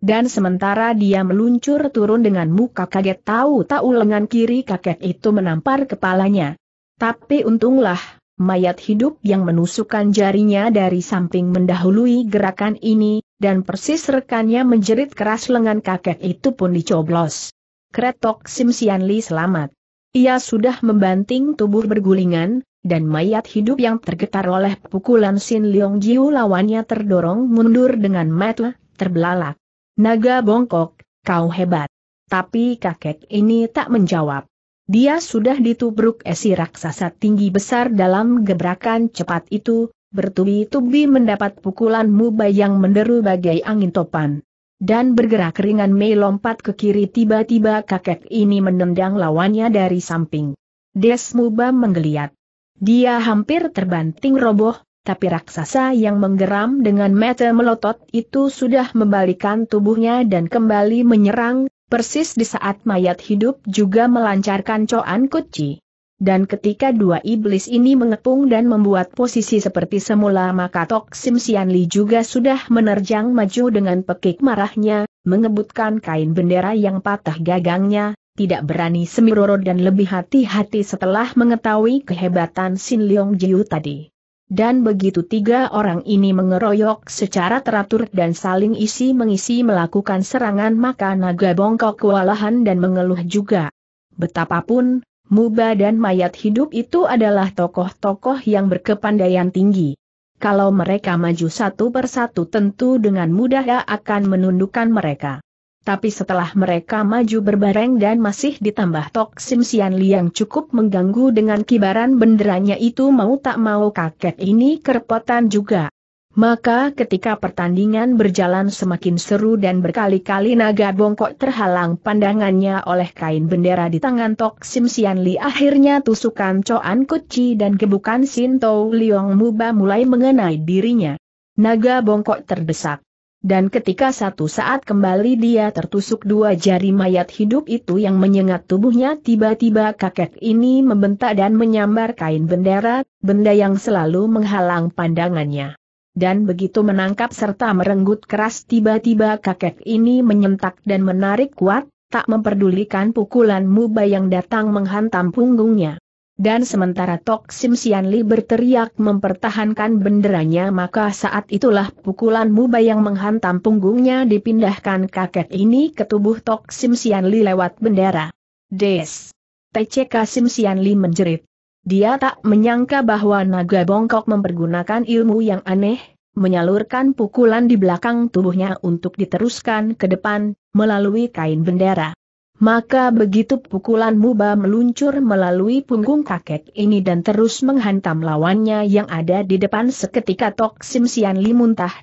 Dan sementara dia meluncur turun dengan muka kaget tahu-tahu lengan kiri kakek itu menampar kepalanya. Tapi untunglah, mayat hidup yang menusukkan jarinya dari samping mendahului gerakan ini, dan persis rekannya menjerit keras lengan kakek itu pun dicoblos. Kretok Simsianli selamat. Ia sudah membanting tubuh bergulingan, dan mayat hidup yang tergetar oleh pukulan Sin Leong Jiu lawannya terdorong mundur dengan mata terbelalak. Naga bongkok, kau hebat. Tapi kakek ini tak menjawab. Dia sudah ditubruk esi raksasa tinggi besar dalam gebrakan cepat itu, bertubi-tubi mendapat pukulan muba yang menderu bagai angin topan dan bergerak ringan Mei lompat ke kiri tiba-tiba kakek ini menendang lawannya dari samping. Desmuba menggeliat. Dia hampir terbanting roboh, tapi raksasa yang menggeram dengan mata melotot itu sudah membalikan tubuhnya dan kembali menyerang, persis di saat mayat hidup juga melancarkan coan kucing. Dan ketika dua iblis ini mengepung dan membuat posisi seperti semula maka Tok Sim Sian Li juga sudah menerjang maju dengan pekik marahnya, mengebutkan kain bendera yang patah gagangnya, tidak berani semiroro dan lebih hati-hati setelah mengetahui kehebatan Sin Leong Jiu tadi. Dan begitu tiga orang ini mengeroyok secara teratur dan saling isi mengisi melakukan serangan maka naga bongkok kewalahan dan mengeluh juga. Betapapun, Muba dan mayat hidup itu adalah tokoh-tokoh yang berkepandaian tinggi. Kalau mereka maju satu persatu tentu dengan mudah akan menundukkan mereka. Tapi setelah mereka maju berbareng dan masih ditambah Tok Sim Sian Liang cukup mengganggu dengan kibaran benderanya itu mau tak mau kakek ini kerepotan juga. Maka ketika pertandingan berjalan semakin seru dan berkali-kali naga bongkok terhalang pandangannya oleh kain bendera di tangan Tok Sim Sian Li akhirnya tusukan Coan Kuci dan gebukan Sinto Liong Muba mulai mengenai dirinya. Naga bongkok terdesak. Dan ketika satu saat kembali dia tertusuk dua jari mayat hidup itu yang menyengat tubuhnya tiba-tiba kakek ini membentak dan menyambar kain bendera, benda yang selalu menghalang pandangannya dan begitu menangkap serta merenggut keras tiba-tiba kakek ini menyentak dan menarik kuat, tak memperdulikan pukulan muba yang datang menghantam punggungnya. Dan sementara Tok Sim Sian Li berteriak mempertahankan benderanya maka saat itulah pukulan muba yang menghantam punggungnya dipindahkan kakek ini ke tubuh Tok Sim Sian Li lewat bendera. Des! TCK Sim Sian Li menjerit. Dia tak menyangka bahwa naga bongkok mempergunakan ilmu yang aneh, menyalurkan pukulan di belakang tubuhnya untuk diteruskan ke depan, melalui kain bendera. Maka begitu pukulan muba meluncur melalui punggung kakek ini dan terus menghantam lawannya yang ada di depan seketika Tok Sim Sian Li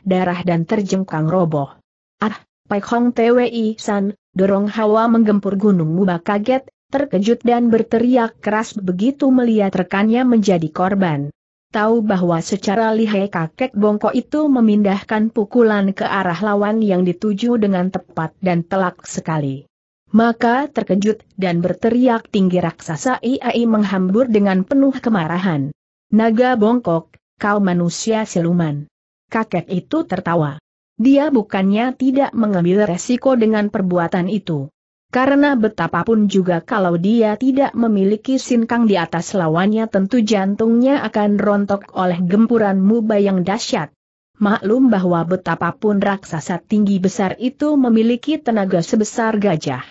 darah dan terjengkang roboh. Ah, Pai Hong Twi San, dorong hawa menggempur gunung muba kaget, terkejut dan berteriak keras begitu melihat rekannya menjadi korban. Tahu bahwa secara lihai kakek bongkok itu memindahkan pukulan ke arah lawan yang dituju dengan tepat dan telak sekali. Maka terkejut dan berteriak tinggi raksasa Iai menghambur dengan penuh kemarahan. Naga bongkok, kau manusia siluman. Kakek itu tertawa. Dia bukannya tidak mengambil resiko dengan perbuatan itu. Karena betapapun juga kalau dia tidak memiliki sinkang di atas lawannya tentu jantungnya akan rontok oleh gempuran muba yang dahsyat. Maklum bahwa betapapun raksasa tinggi besar itu memiliki tenaga sebesar gajah.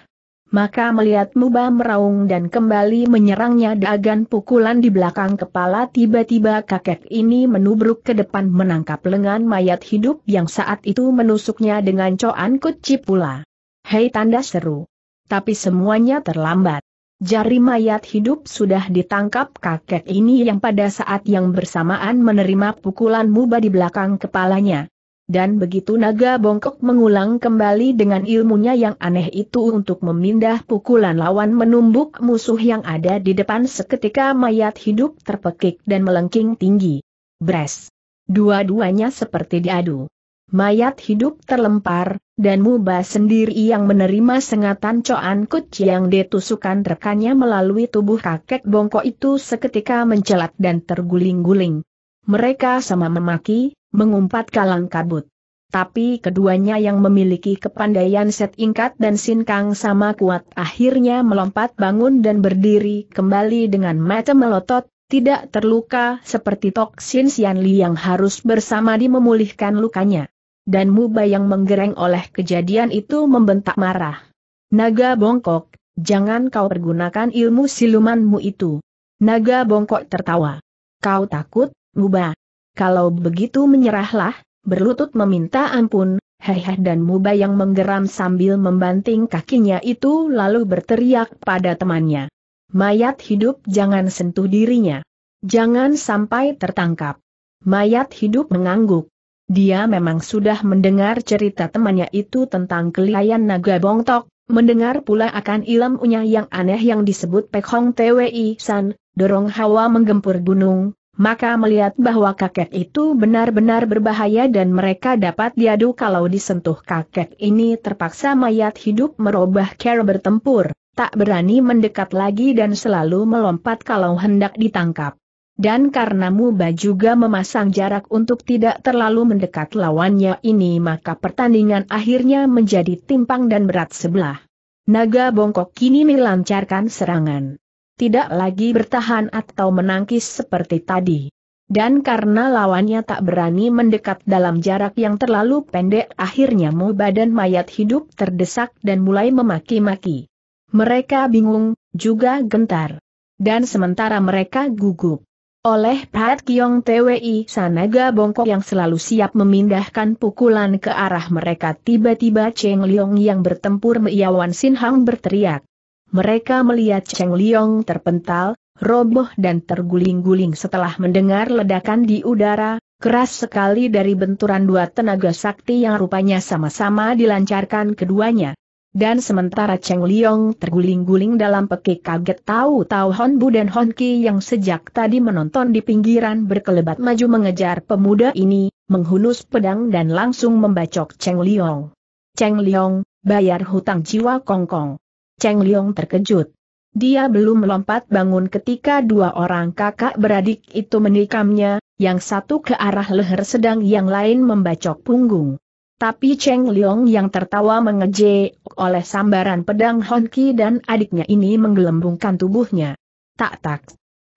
Maka melihat muba meraung dan kembali menyerangnya dagan pukulan di belakang kepala tiba-tiba kakek ini menubruk ke depan menangkap lengan mayat hidup yang saat itu menusuknya dengan coan kucip pula. Hei tanda seru tapi semuanya terlambat. Jari mayat hidup sudah ditangkap kakek ini yang pada saat yang bersamaan menerima pukulan muba di belakang kepalanya. Dan begitu naga bongkok mengulang kembali dengan ilmunya yang aneh itu untuk memindah pukulan lawan menumbuk musuh yang ada di depan seketika mayat hidup terpekik dan melengking tinggi. Bres. Dua-duanya seperti diadu mayat hidup terlempar, dan Muba sendiri yang menerima sengatan Coan kucing yang ditusukan rekannya melalui tubuh kakek bongkok itu seketika mencelat dan terguling-guling. Mereka sama memaki, mengumpat kalang kabut. Tapi keduanya yang memiliki kepandaian set ingkat dan sinkang sama kuat akhirnya melompat bangun dan berdiri kembali dengan mata melotot, tidak terluka seperti toksin Sian Li yang harus bersama di lukanya dan Muba yang menggereng oleh kejadian itu membentak marah. Naga bongkok, jangan kau pergunakan ilmu silumanmu itu. Naga bongkok tertawa. Kau takut, Muba? Kalau begitu menyerahlah, berlutut meminta ampun, hehe dan Muba yang menggeram sambil membanting kakinya itu lalu berteriak pada temannya. Mayat hidup jangan sentuh dirinya. Jangan sampai tertangkap. Mayat hidup mengangguk. Dia memang sudah mendengar cerita temannya itu tentang kelihayan naga bongtok, mendengar pula akan ilmunya yang aneh yang disebut pekong Twi San, dorong hawa menggempur gunung, maka melihat bahwa kakek itu benar-benar berbahaya dan mereka dapat diadu kalau disentuh kakek ini terpaksa mayat hidup merubah cara bertempur, tak berani mendekat lagi dan selalu melompat kalau hendak ditangkap dan karena Muba juga memasang jarak untuk tidak terlalu mendekat lawannya ini maka pertandingan akhirnya menjadi timpang dan berat sebelah. Naga bongkok kini melancarkan serangan. Tidak lagi bertahan atau menangkis seperti tadi. Dan karena lawannya tak berani mendekat dalam jarak yang terlalu pendek akhirnya Muba dan mayat hidup terdesak dan mulai memaki-maki. Mereka bingung, juga gentar. Dan sementara mereka gugup oleh Pat Kiong TWI Sanaga Bongkok yang selalu siap memindahkan pukulan ke arah mereka tiba-tiba Cheng Liong yang bertempur Meiawan Sin Hang berteriak. Mereka melihat Cheng Liong terpental, roboh dan terguling-guling setelah mendengar ledakan di udara, keras sekali dari benturan dua tenaga sakti yang rupanya sama-sama dilancarkan keduanya. Dan sementara Cheng Liong terguling-guling dalam pekik kaget tahu-tahu Hon Bu dan Hon Ki yang sejak tadi menonton di pinggiran berkelebat maju mengejar pemuda ini, menghunus pedang dan langsung membacok Cheng Liong. Cheng Liong, bayar hutang jiwa Kong Kong. Cheng Liong terkejut. Dia belum melompat bangun ketika dua orang kakak beradik itu menikamnya, yang satu ke arah leher sedang yang lain membacok punggung. Tapi Cheng Liong yang tertawa mengejek oleh sambaran pedang Honki dan adiknya ini menggelembungkan tubuhnya. Tak tak.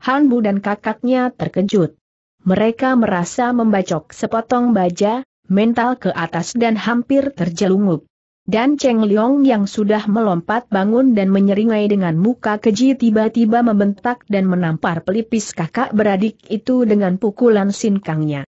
Han Bu dan kakaknya terkejut. Mereka merasa membacok sepotong baja, mental ke atas dan hampir terjelungup. Dan Cheng Liong yang sudah melompat bangun dan menyeringai dengan muka keji tiba-tiba membentak dan menampar pelipis kakak beradik itu dengan pukulan sinkangnya.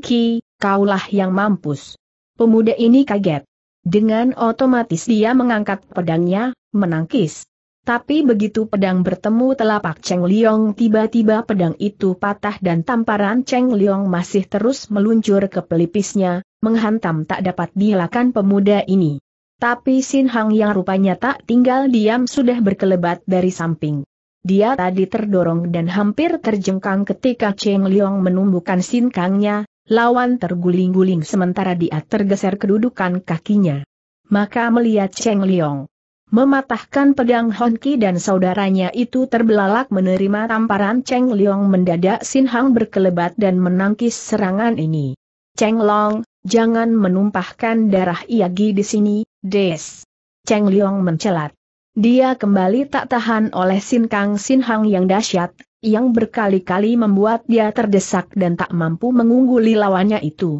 Ki, kaulah yang mampus. Pemuda ini kaget. Dengan otomatis dia mengangkat pedangnya, menangkis. Tapi begitu pedang bertemu telapak Cheng Liong tiba-tiba pedang itu patah dan tamparan Cheng Liong masih terus meluncur ke pelipisnya, menghantam tak dapat dielakkan pemuda ini. Tapi Sin Hang yang rupanya tak tinggal diam sudah berkelebat dari samping. Dia tadi terdorong dan hampir terjengkang ketika Cheng Liong menumbuhkan Kangnya, lawan terguling-guling sementara dia tergeser kedudukan kakinya. Maka melihat Cheng Liong mematahkan pedang Honki dan saudaranya itu terbelalak menerima tamparan Cheng Liong mendadak Sin Hang berkelebat dan menangkis serangan ini. Cheng Long, jangan menumpahkan darah Iagi di sini, des. Cheng Liong mencelat. Dia kembali tak tahan oleh Sin Kang Sin Hang yang dahsyat, yang berkali-kali membuat dia terdesak dan tak mampu mengungguli lawannya itu.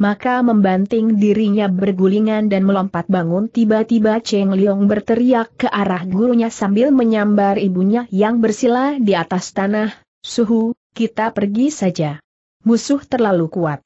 Maka membanting dirinya bergulingan dan melompat bangun tiba-tiba Cheng Liong berteriak ke arah gurunya sambil menyambar ibunya yang bersila di atas tanah, Suhu, kita pergi saja. Musuh terlalu kuat.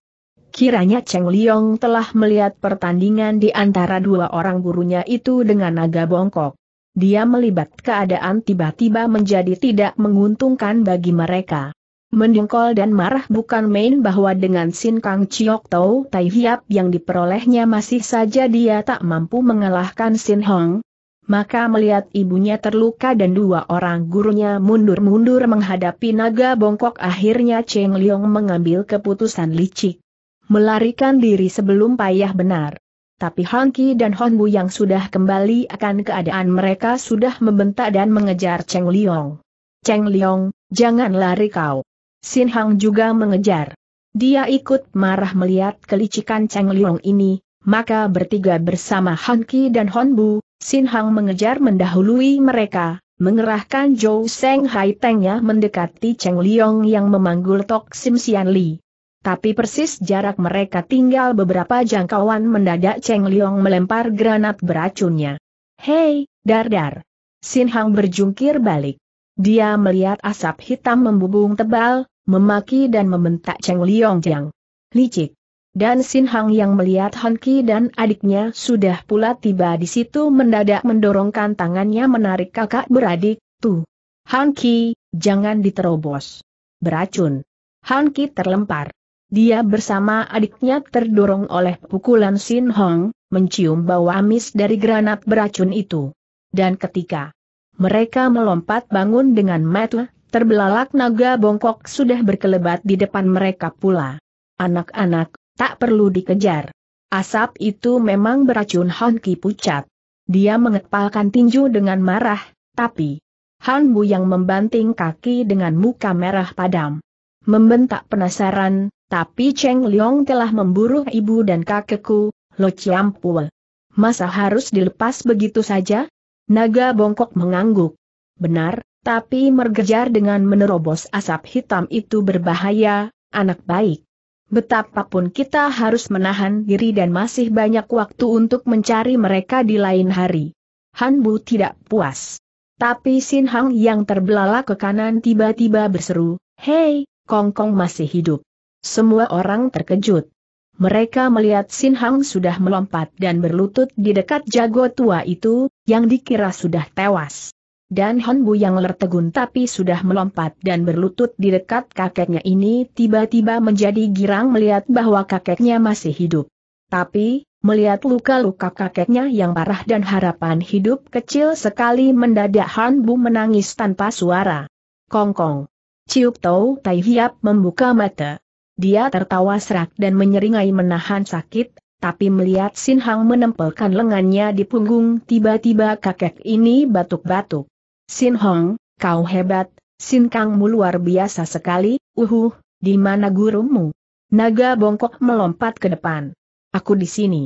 Kiranya Cheng Liong telah melihat pertandingan di antara dua orang gurunya itu dengan naga bongkok dia melibat keadaan tiba-tiba menjadi tidak menguntungkan bagi mereka. Mendengkol dan marah bukan main bahwa dengan Sin Kang Chiok Tau Tai Hiap yang diperolehnya masih saja dia tak mampu mengalahkan Sin Hong. Maka melihat ibunya terluka dan dua orang gurunya mundur-mundur menghadapi naga bongkok akhirnya Cheng Liong mengambil keputusan licik. Melarikan diri sebelum payah benar tapi Ki dan Bu yang sudah kembali akan keadaan mereka sudah membentak dan mengejar Cheng Liong. Cheng Liong, jangan lari kau. Sin Hang juga mengejar. Dia ikut marah melihat kelicikan Cheng Liong ini, maka bertiga bersama Ki dan Bu, Sin Hang mengejar mendahului mereka, mengerahkan Zhou Seng Hai Tengnya mendekati Cheng Liong yang memanggul Tok Sim Sian Li. Tapi persis jarak mereka tinggal beberapa jangkauan mendadak Cheng Liong melempar granat beracunnya. Hei, dar dar. Sin Hang berjungkir balik. Dia melihat asap hitam membubung tebal, memaki dan membentak Cheng Liong Jiang. Licik! Dan Sin Hang yang melihat Han Ki dan adiknya sudah pula tiba di situ mendadak mendorongkan tangannya menarik kakak beradik, tuh. Han Ki, jangan diterobos. Beracun. Han Ki terlempar. Dia bersama adiknya terdorong oleh pukulan Sin Hong, mencium bau amis dari granat beracun itu. Dan ketika mereka melompat bangun dengan metu, terbelalak naga bongkok sudah berkelebat di depan mereka pula. Anak-anak, tak perlu dikejar. Asap itu memang beracun Ki pucat. Dia mengepalkan tinju dengan marah, tapi Han Bu yang membanting kaki dengan muka merah padam. Membentak penasaran, tapi Cheng Liong telah memburu ibu dan kakekku, Lo Chiampul. Masa harus dilepas begitu saja? Naga bongkok mengangguk. Benar, tapi mergejar dengan menerobos asap hitam itu berbahaya, anak baik. Betapapun kita harus menahan diri dan masih banyak waktu untuk mencari mereka di lain hari. Han Bu tidak puas. Tapi Sin Hang yang terbelalak ke kanan tiba-tiba berseru, Hei, Kong masih hidup. Semua orang terkejut. Mereka melihat Sin Hang sudah melompat dan berlutut di dekat jago tua itu, yang dikira sudah tewas. Dan Hon Bu yang lertegun tapi sudah melompat dan berlutut di dekat kakeknya ini tiba-tiba menjadi girang melihat bahwa kakeknya masih hidup. Tapi, melihat luka-luka kakeknya yang parah dan harapan hidup kecil sekali mendadak Hon Bu menangis tanpa suara. Kongkong. Ciup Tau Tai Hiap membuka mata. Dia tertawa serak dan menyeringai menahan sakit, tapi melihat Sin Hang menempelkan lengannya di punggung tiba-tiba kakek ini batuk-batuk. Sin Hong, kau hebat, Sin Kangmu luar biasa sekali, uhuh, di mana gurumu? Naga bongkok melompat ke depan. Aku di sini.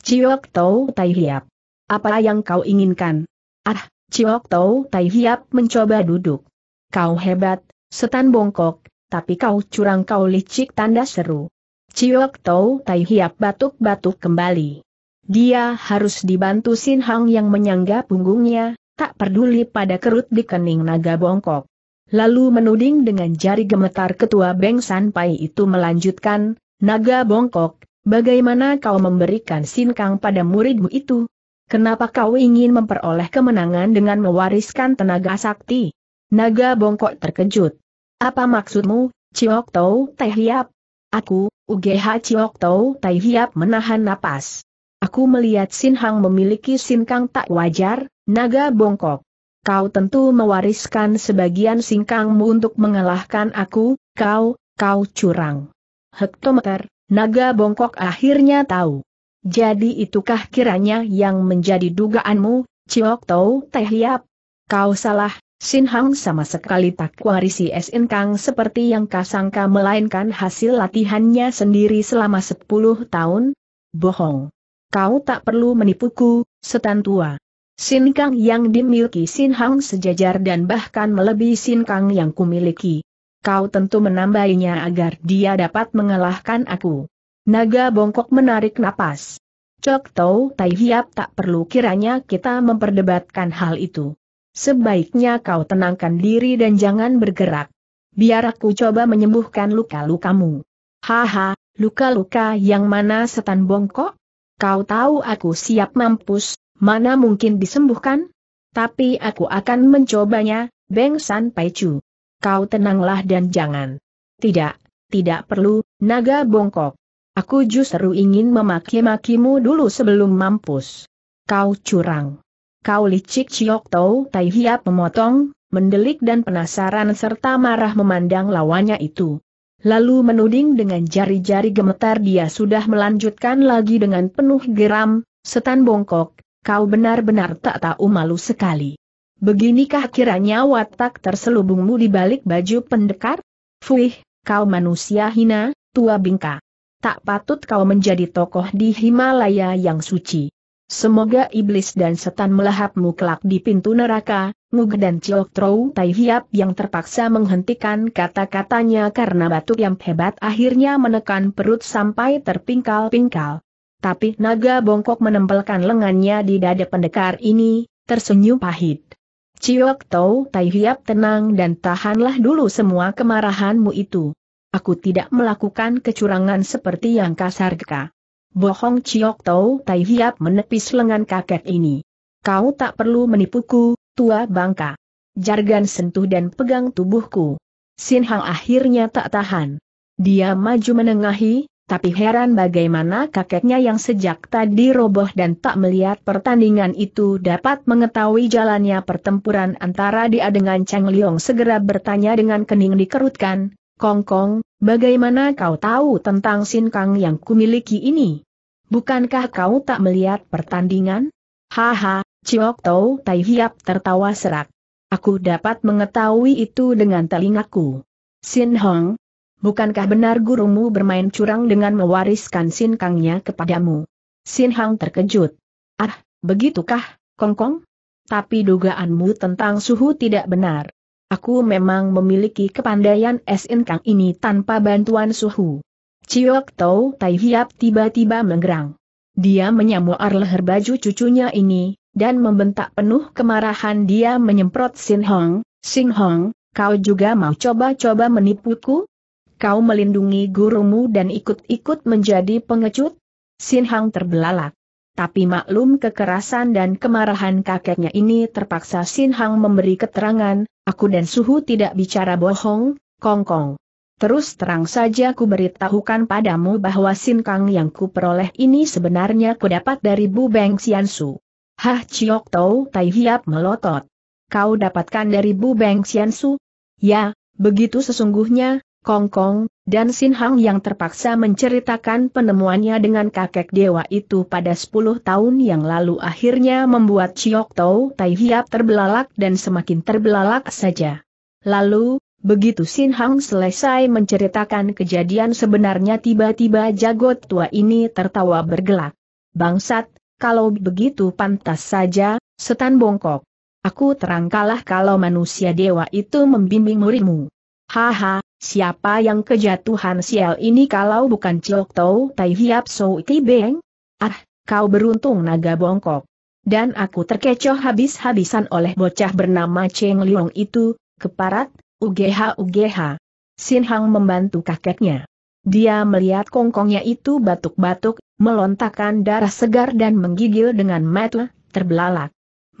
Ciok Tau Tai Hiap. Apa yang kau inginkan? Ah, Ciok Tau Tai Hiap mencoba duduk. Kau hebat, setan bongkok, tapi kau curang kau licik tanda seru. Ciok Tau Tai Hiap batuk-batuk kembali. Dia harus dibantu Sin Hang yang menyangga punggungnya, tak peduli pada kerut di kening naga bongkok. Lalu menuding dengan jari gemetar ketua Beng San Pai itu melanjutkan, Naga bongkok, bagaimana kau memberikan Sin Kang pada muridmu itu? Kenapa kau ingin memperoleh kemenangan dengan mewariskan tenaga sakti? Naga bongkok terkejut. Apa maksudmu, Ciok Tau Teh Hiap? Aku, UGH Ciok Tau Teh Hiap menahan napas. Aku melihat Sin Hang memiliki sinkang tak wajar, naga bongkok. Kau tentu mewariskan sebagian singkangmu untuk mengalahkan aku, kau, kau curang. Hektometer, naga bongkok akhirnya tahu. Jadi itukah kiranya yang menjadi dugaanmu, Ciok Tau Teh Hiap? Kau salah, Sin Hang sama sekali tak warisi Sin Kang seperti yang kasangka melainkan hasil latihannya sendiri selama 10 tahun? Bohong. Kau tak perlu menipuku, setan tua. Sin Kang yang dimiliki Sin Hang sejajar dan bahkan melebihi Sin Kang yang kumiliki. Kau tentu menambahinya agar dia dapat mengalahkan aku. Naga bongkok menarik napas. Cok Tau Tai Hiap tak perlu kiranya kita memperdebatkan hal itu. Sebaiknya kau tenangkan diri dan jangan bergerak. Biar aku coba menyembuhkan luka-lukamu. Haha, luka-luka yang mana setan bongkok? Kau tahu aku siap mampus, mana mungkin disembuhkan? Tapi aku akan mencobanya, Beng San Paichu. Kau tenanglah dan jangan. Tidak, tidak perlu, naga bongkok. Aku justru ingin memaki-makimu dulu sebelum mampus. Kau curang kau licik Chiok Tau Tai Hiap memotong, mendelik dan penasaran serta marah memandang lawannya itu. Lalu menuding dengan jari-jari gemetar dia sudah melanjutkan lagi dengan penuh geram, setan bongkok, kau benar-benar tak tahu malu sekali. Beginikah kiranya watak terselubungmu di balik baju pendekar? Fuih, kau manusia hina, tua bingka. Tak patut kau menjadi tokoh di Himalaya yang suci. Semoga iblis dan setan melahapmu kelak di pintu neraka, Ngug dan Ciok Trou Tai Hiap yang terpaksa menghentikan kata-katanya karena batuk yang hebat akhirnya menekan perut sampai terpingkal-pingkal. Tapi naga bongkok menempelkan lengannya di dada pendekar ini, tersenyum pahit. Ciok Trou Tai Hiap tenang dan tahanlah dulu semua kemarahanmu itu. Aku tidak melakukan kecurangan seperti yang kasar Geka. Bohong Ciok Tau Tai Hiap menepis lengan kakek ini. Kau tak perlu menipuku, tua bangka. Jargan sentuh dan pegang tubuhku. Sin Hang akhirnya tak tahan. Dia maju menengahi, tapi heran bagaimana kakeknya yang sejak tadi roboh dan tak melihat pertandingan itu dapat mengetahui jalannya pertempuran antara dia dengan Chang Liong segera bertanya dengan kening dikerutkan, Kongkong, Kong, bagaimana kau tahu tentang sin kang yang kumiliki ini? Bukankah kau tak melihat pertandingan? Haha, Ciok Tau Tai Hiap tertawa serak. Aku dapat mengetahui itu dengan telingaku. Sin Hong, bukankah benar gurumu bermain curang dengan mewariskan sin kangnya kepadamu? Sin Hong terkejut. Ah, begitukah, Kongkong? Kong? Tapi dugaanmu tentang suhu tidak benar. Aku memang memiliki kepandaian es inkang ini tanpa bantuan suhu. Ciok Tau Tai Hiap tiba-tiba menggerang. Dia menyamuar leher baju cucunya ini, dan membentak penuh kemarahan dia menyemprot Sin Hong, Sin Hong, kau juga mau coba-coba menipuku? Kau melindungi gurumu dan ikut-ikut menjadi pengecut? Sin Hong terbelalak. Tapi maklum kekerasan dan kemarahan kakeknya ini terpaksa Sin Hang memberi keterangan, aku dan Suhu tidak bicara bohong, Kong Kong. Terus terang saja ku beritahukan padamu bahwa Sin Kang yang ku peroleh ini sebenarnya ku dapat dari Bu Beng Sian Su. Hah Chiok Tau Tai Hiap melotot. Kau dapatkan dari Bu Beng Sian Su? Ya, begitu sesungguhnya, Kong Kong, dan Sin Hang yang terpaksa menceritakan penemuannya dengan kakek dewa itu pada 10 tahun yang lalu akhirnya membuat Chiok Tau Tai Hiap terbelalak dan semakin terbelalak saja. Lalu, begitu Sin Hang selesai menceritakan kejadian sebenarnya tiba-tiba jagot tua ini tertawa bergelak. Bangsat, kalau begitu pantas saja, setan bongkok. Aku terangkalah kalau manusia dewa itu membimbing murimu. Haha, siapa yang kejatuhan sial ini kalau bukan Ciok Tau Tai Hiap So Iki Beng? Ah, kau beruntung naga bongkok. Dan aku terkecoh habis-habisan oleh bocah bernama Cheng Liong itu, keparat, UGH UGH. Sin Hang membantu kakeknya. Dia melihat kongkongnya itu batuk-batuk, melontarkan darah segar dan menggigil dengan mata terbelalak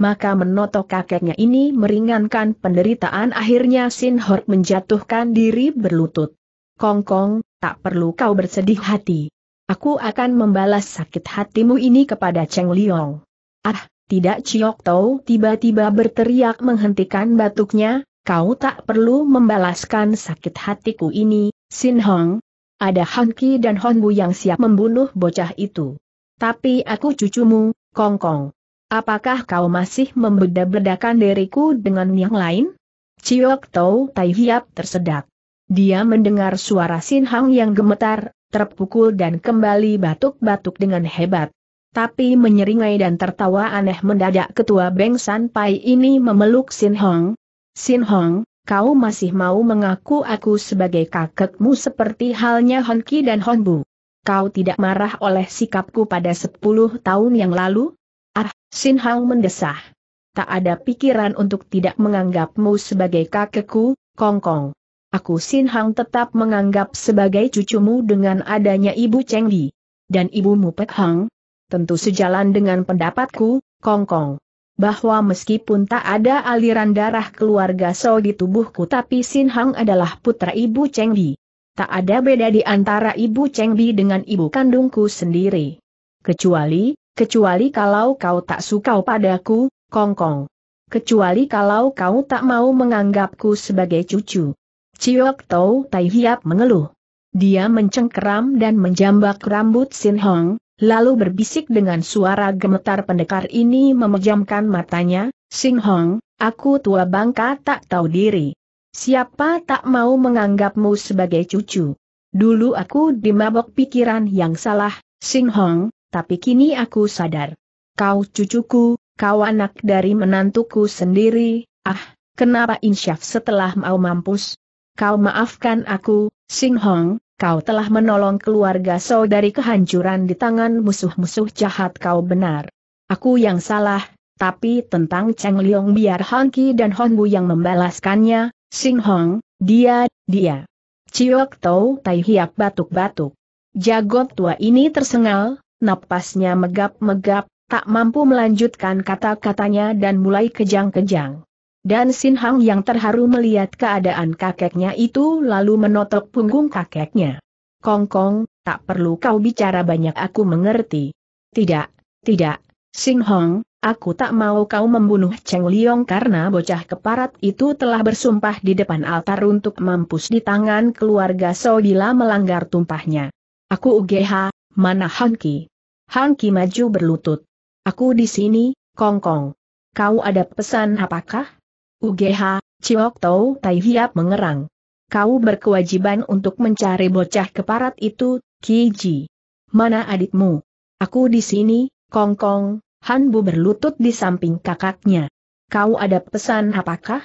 maka menotok kakeknya ini meringankan penderitaan akhirnya Sin Hork menjatuhkan diri berlutut. Kong Kong, tak perlu kau bersedih hati. Aku akan membalas sakit hatimu ini kepada Cheng Liong. Ah, tidak Ciok Tau tiba-tiba berteriak menghentikan batuknya, kau tak perlu membalaskan sakit hatiku ini, Sin Hong. Ada Han Ki dan Hon Bu yang siap membunuh bocah itu. Tapi aku cucumu, Kong Kong. Apakah kau masih membeda-bedakan diriku dengan yang lain? Ciok Tau Tai Hiap tersedak. Dia mendengar suara Sin Hang yang gemetar, terpukul dan kembali batuk-batuk dengan hebat. Tapi menyeringai dan tertawa aneh mendadak ketua Beng San Pai ini memeluk Sin Hong. Sin Hong, kau masih mau mengaku aku sebagai kakekmu seperti halnya Hon Ki dan Hon Bu. Kau tidak marah oleh sikapku pada sepuluh tahun yang lalu? Ah, Sin Hang mendesah. Tak ada pikiran untuk tidak menganggapmu sebagai kakekku, Kong Kong. Aku Sin Hang tetap menganggap sebagai cucumu dengan adanya ibu Cheng Li. Dan ibumu Pek Hang, tentu sejalan dengan pendapatku, Kong Kong. Bahwa meskipun tak ada aliran darah keluarga So di tubuhku tapi Sin Hang adalah putra ibu Cheng Li. Tak ada beda di antara ibu Cheng Li dengan ibu kandungku sendiri. Kecuali, kecuali kalau kau tak suka padaku, kongkong. Kecuali kalau kau tak mau menganggapku sebagai cucu. Ciok Tau Tai Hiap mengeluh. Dia mencengkeram dan menjambak rambut Sin Hong, lalu berbisik dengan suara gemetar pendekar ini memejamkan matanya, Sin Hong, aku tua bangka tak tahu diri. Siapa tak mau menganggapmu sebagai cucu? Dulu aku dimabok pikiran yang salah, Sin Hong, tapi kini aku sadar. Kau cucuku, kau anak dari menantuku sendiri, ah, kenapa insyaf setelah mau mampus? Kau maafkan aku, Sing Hong, kau telah menolong keluarga So dari kehancuran di tangan musuh-musuh jahat kau benar. Aku yang salah, tapi tentang Cheng Liong biar Hong Ki dan Hong Bu yang membalaskannya, Sing Hong, dia, dia. Ciok Tau Tai Hiap batuk-batuk. Jagot tua ini tersengal, napasnya megap-megap, tak mampu melanjutkan kata-katanya dan mulai kejang-kejang. Dan Sin Hang yang terharu melihat keadaan kakeknya itu lalu menotok punggung kakeknya. Kong Kong, tak perlu kau bicara banyak aku mengerti. Tidak, tidak, Sin Hong, aku tak mau kau membunuh Cheng Liong karena bocah keparat itu telah bersumpah di depan altar untuk mampus di tangan keluarga Sobila melanggar tumpahnya. Aku UGH, Mana Hanki? Hanki maju berlutut. Aku di sini, Kongkong. Kong. Kau ada pesan apakah? UGH, Ciok Tau Tai Hiap mengerang. Kau berkewajiban untuk mencari bocah keparat itu, Kiji. Mana adikmu? Aku di sini, Kongkong. Kong, Han berlutut di samping kakaknya. Kau ada pesan apakah?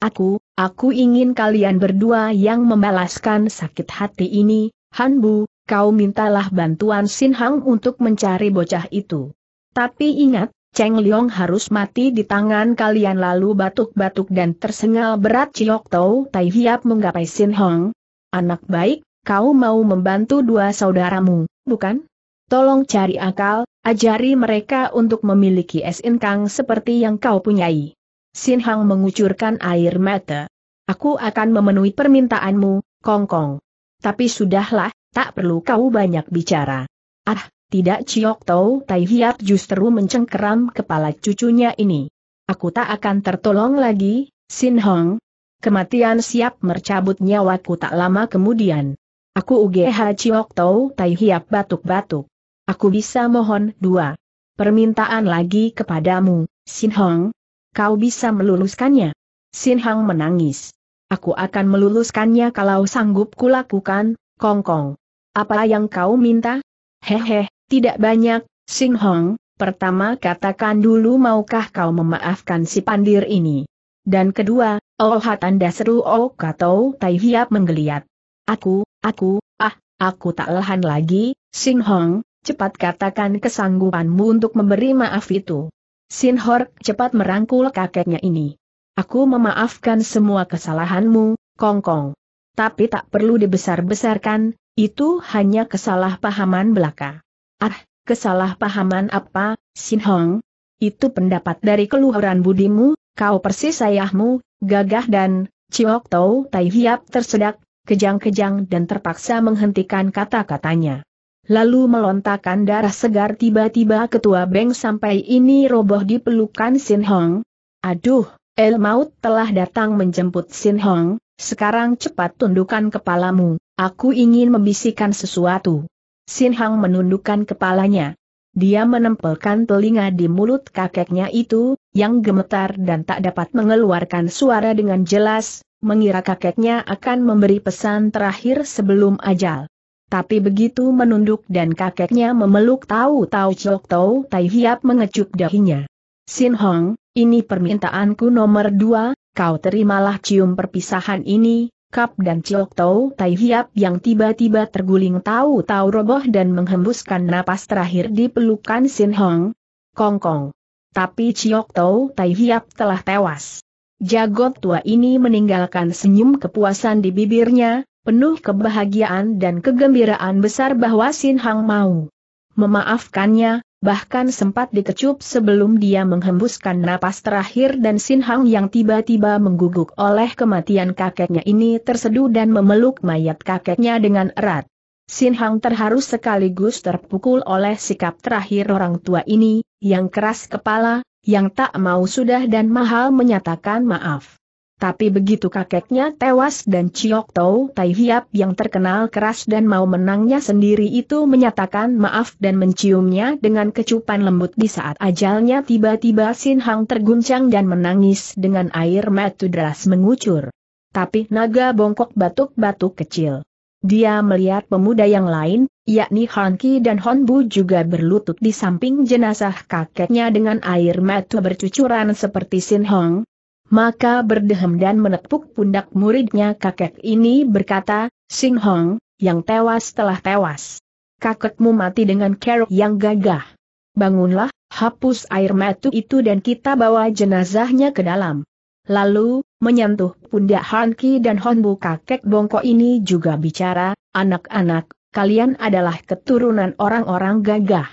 Aku, aku ingin kalian berdua yang membalaskan sakit hati ini, Han kau mintalah bantuan Sin Hang untuk mencari bocah itu. Tapi ingat, Cheng Liong harus mati di tangan kalian lalu batuk-batuk dan tersengal berat Ciok Tau Tai Hiap menggapai Sin Hong. Anak baik, kau mau membantu dua saudaramu, bukan? Tolong cari akal, ajari mereka untuk memiliki Sin Kang seperti yang kau punyai. Sin Hang mengucurkan air mata. Aku akan memenuhi permintaanmu, Kong Kong. Tapi sudahlah, tak perlu kau banyak bicara. Ah, tidak Ciok Tau Tai Hiap justru mencengkeram kepala cucunya ini. Aku tak akan tertolong lagi, Sin Hong. Kematian siap mercabut nyawaku tak lama kemudian. Aku UGH Ciok Tau Tai Hiap batuk-batuk. Aku bisa mohon dua. Permintaan lagi kepadamu, Sin Hong. Kau bisa meluluskannya. Sin Hong menangis. Aku akan meluluskannya kalau sanggup kulakukan, Kong Kong. Apa yang kau minta? Hehe, tidak banyak, Sing Hong, pertama katakan dulu maukah kau memaafkan si pandir ini. Dan kedua, oh tanda seru oh katau tai hiap menggeliat. Aku, aku, ah, aku tak lahan lagi, Sing Hong, cepat katakan kesanggupanmu untuk memberi maaf itu. Sin Hork cepat merangkul kakeknya ini. Aku memaafkan semua kesalahanmu, Kong Kong. Tapi tak perlu dibesar-besarkan, itu hanya kesalahpahaman belaka. Ah, kesalahpahaman apa, Sin Hong? Itu pendapat dari keluaran budimu, kau persis ayahmu, gagah dan, Ciok Tau Tai Hiap tersedak, kejang-kejang dan terpaksa menghentikan kata-katanya. Lalu melontarkan darah segar tiba-tiba ketua Beng sampai ini roboh di pelukan Sin Hong. Aduh, El Maut telah datang menjemput Sin Hong, sekarang cepat tundukkan kepalamu. Aku ingin membisikkan sesuatu. Sin Hang menundukkan kepalanya. Dia menempelkan telinga di mulut kakeknya itu, yang gemetar dan tak dapat mengeluarkan suara dengan jelas, mengira kakeknya akan memberi pesan terakhir sebelum ajal. Tapi begitu menunduk dan kakeknya memeluk tahu-tahu Chok Tau Tai Hiap mengecup dahinya. Sin Hong, ini permintaanku nomor dua, kau terimalah cium perpisahan ini, Kap dan Ciok Tau Tai Hiap yang tiba-tiba terguling tahu-tahu roboh dan menghembuskan napas terakhir di pelukan Sin Hong. Kong Kong. Tapi Ciok Tau Tai Hiap telah tewas. Jagot tua ini meninggalkan senyum kepuasan di bibirnya, penuh kebahagiaan dan kegembiraan besar bahwa Sin Hong mau memaafkannya, bahkan sempat dikecup sebelum dia menghembuskan napas terakhir dan Sin Hang yang tiba-tiba mengguguk oleh kematian kakeknya ini terseduh dan memeluk mayat kakeknya dengan erat. Sin Hang terharu sekaligus terpukul oleh sikap terakhir orang tua ini, yang keras kepala, yang tak mau sudah dan mahal menyatakan maaf. Tapi begitu kakeknya tewas dan Chiok Tau Tai Hiap yang terkenal keras dan mau menangnya sendiri itu menyatakan maaf dan menciumnya dengan kecupan lembut di saat ajalnya tiba-tiba Sin Hang terguncang dan menangis dengan air mata deras mengucur. Tapi naga bongkok batuk-batuk kecil. Dia melihat pemuda yang lain, yakni Han Ki dan Hon Bu juga berlutut di samping jenazah kakeknya dengan air mata bercucuran seperti Sin Hong, maka berdehem dan menepuk pundak muridnya kakek ini berkata, Sing Hong, yang tewas telah tewas. Kakekmu mati dengan kerok yang gagah. Bangunlah, hapus air mata itu dan kita bawa jenazahnya ke dalam. Lalu, menyentuh pundak Han Ki dan Honbu kakek bongkok ini juga bicara, anak-anak, kalian adalah keturunan orang-orang gagah.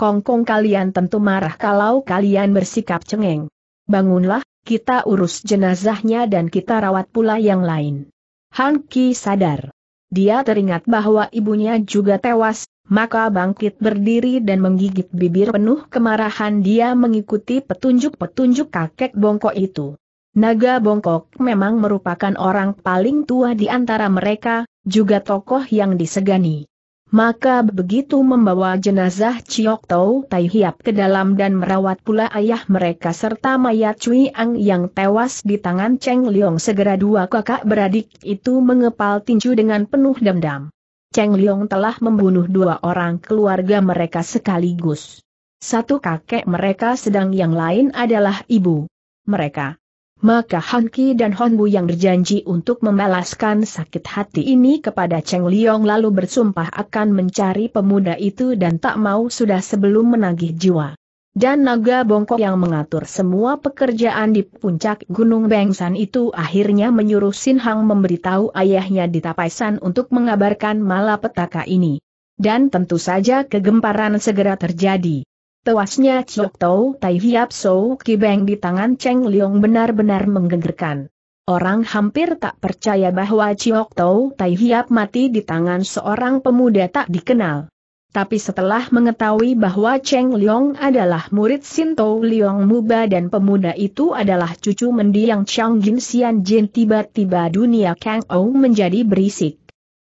Kongkong -kong kalian tentu marah kalau kalian bersikap cengeng. Bangunlah, kita urus jenazahnya dan kita rawat pula yang lain. Han Ki sadar. Dia teringat bahwa ibunya juga tewas, maka bangkit berdiri dan menggigit bibir penuh kemarahan dia mengikuti petunjuk-petunjuk kakek bongkok itu. Naga bongkok memang merupakan orang paling tua di antara mereka, juga tokoh yang disegani. Maka begitu membawa jenazah Chiok Tau Tai Hiap ke dalam dan merawat pula ayah mereka serta mayat Cui Ang yang tewas di tangan Cheng Liong segera dua kakak beradik itu mengepal tinju dengan penuh dendam. Cheng Liong telah membunuh dua orang keluarga mereka sekaligus. Satu kakek mereka sedang yang lain adalah ibu mereka maka Han Ki dan Hon Bu yang berjanji untuk membalaskan sakit hati ini kepada Cheng Liong lalu bersumpah akan mencari pemuda itu dan tak mau sudah sebelum menagih jiwa. Dan naga bongkok yang mengatur semua pekerjaan di puncak Gunung Bengsan itu akhirnya menyuruh Sin Hang memberitahu ayahnya di Tapaisan untuk mengabarkan malapetaka ini. Dan tentu saja kegemparan segera terjadi. Tewasnya Chok Tau Tai Hiap Sou Kibeng di tangan Cheng Liong benar-benar menggegerkan. Orang hampir tak percaya bahwa Chok Tau Tai Hiap mati di tangan seorang pemuda tak dikenal. Tapi setelah mengetahui bahwa Cheng Liong adalah murid Sinto Liong Muba dan pemuda itu adalah cucu mendiang Chang Jin Xian Jin tiba-tiba dunia Kang Ou menjadi berisik.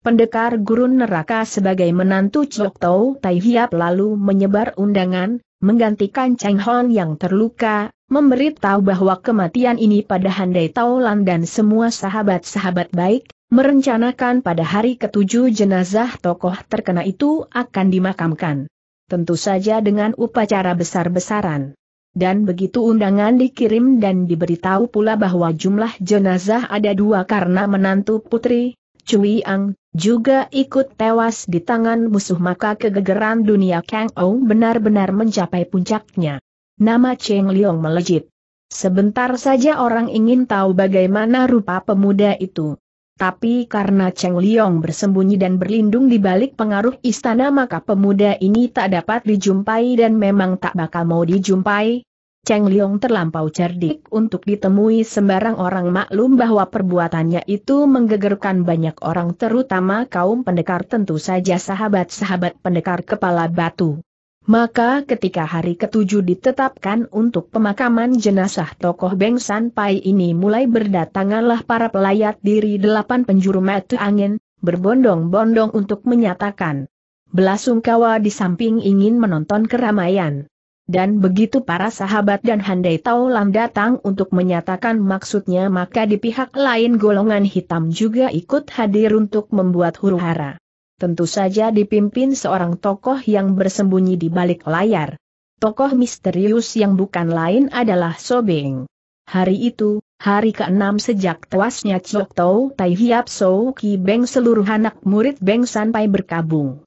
Pendekar gurun neraka sebagai menantu Chok Tau Tai Hiap lalu menyebar undangan, menggantikan Cheng Hon yang terluka, memberitahu bahwa kematian ini pada Handai Taulan dan semua sahabat-sahabat baik, merencanakan pada hari ketujuh jenazah tokoh terkena itu akan dimakamkan. Tentu saja dengan upacara besar-besaran. Dan begitu undangan dikirim dan diberitahu pula bahwa jumlah jenazah ada dua karena menantu putri, Cui Ang, juga ikut tewas di tangan musuh maka kegegeran dunia Kang Ou benar-benar mencapai puncaknya. Nama Cheng Liong melejit. Sebentar saja orang ingin tahu bagaimana rupa pemuda itu. Tapi karena Cheng Liong bersembunyi dan berlindung di balik pengaruh istana maka pemuda ini tak dapat dijumpai dan memang tak bakal mau dijumpai, Cheng Liong terlampau cerdik untuk ditemui sembarang orang maklum bahwa perbuatannya itu menggegerkan banyak orang terutama kaum pendekar tentu saja sahabat-sahabat pendekar kepala batu. Maka ketika hari ketujuh ditetapkan untuk pemakaman jenazah tokoh Beng San Pai ini mulai berdatanganlah para pelayat diri delapan penjuru mata angin, berbondong-bondong untuk menyatakan belasungkawa di samping ingin menonton keramaian. Dan begitu para sahabat dan Handai Taulang datang untuk menyatakan maksudnya maka di pihak lain golongan hitam juga ikut hadir untuk membuat huru-hara. Tentu saja dipimpin seorang tokoh yang bersembunyi di balik layar. Tokoh misterius yang bukan lain adalah Sobeng. Hari itu, hari ke-6 sejak tewasnya Chok Tau Tai Hiap Sou Ki Beng seluruh anak murid Beng sampai berkabung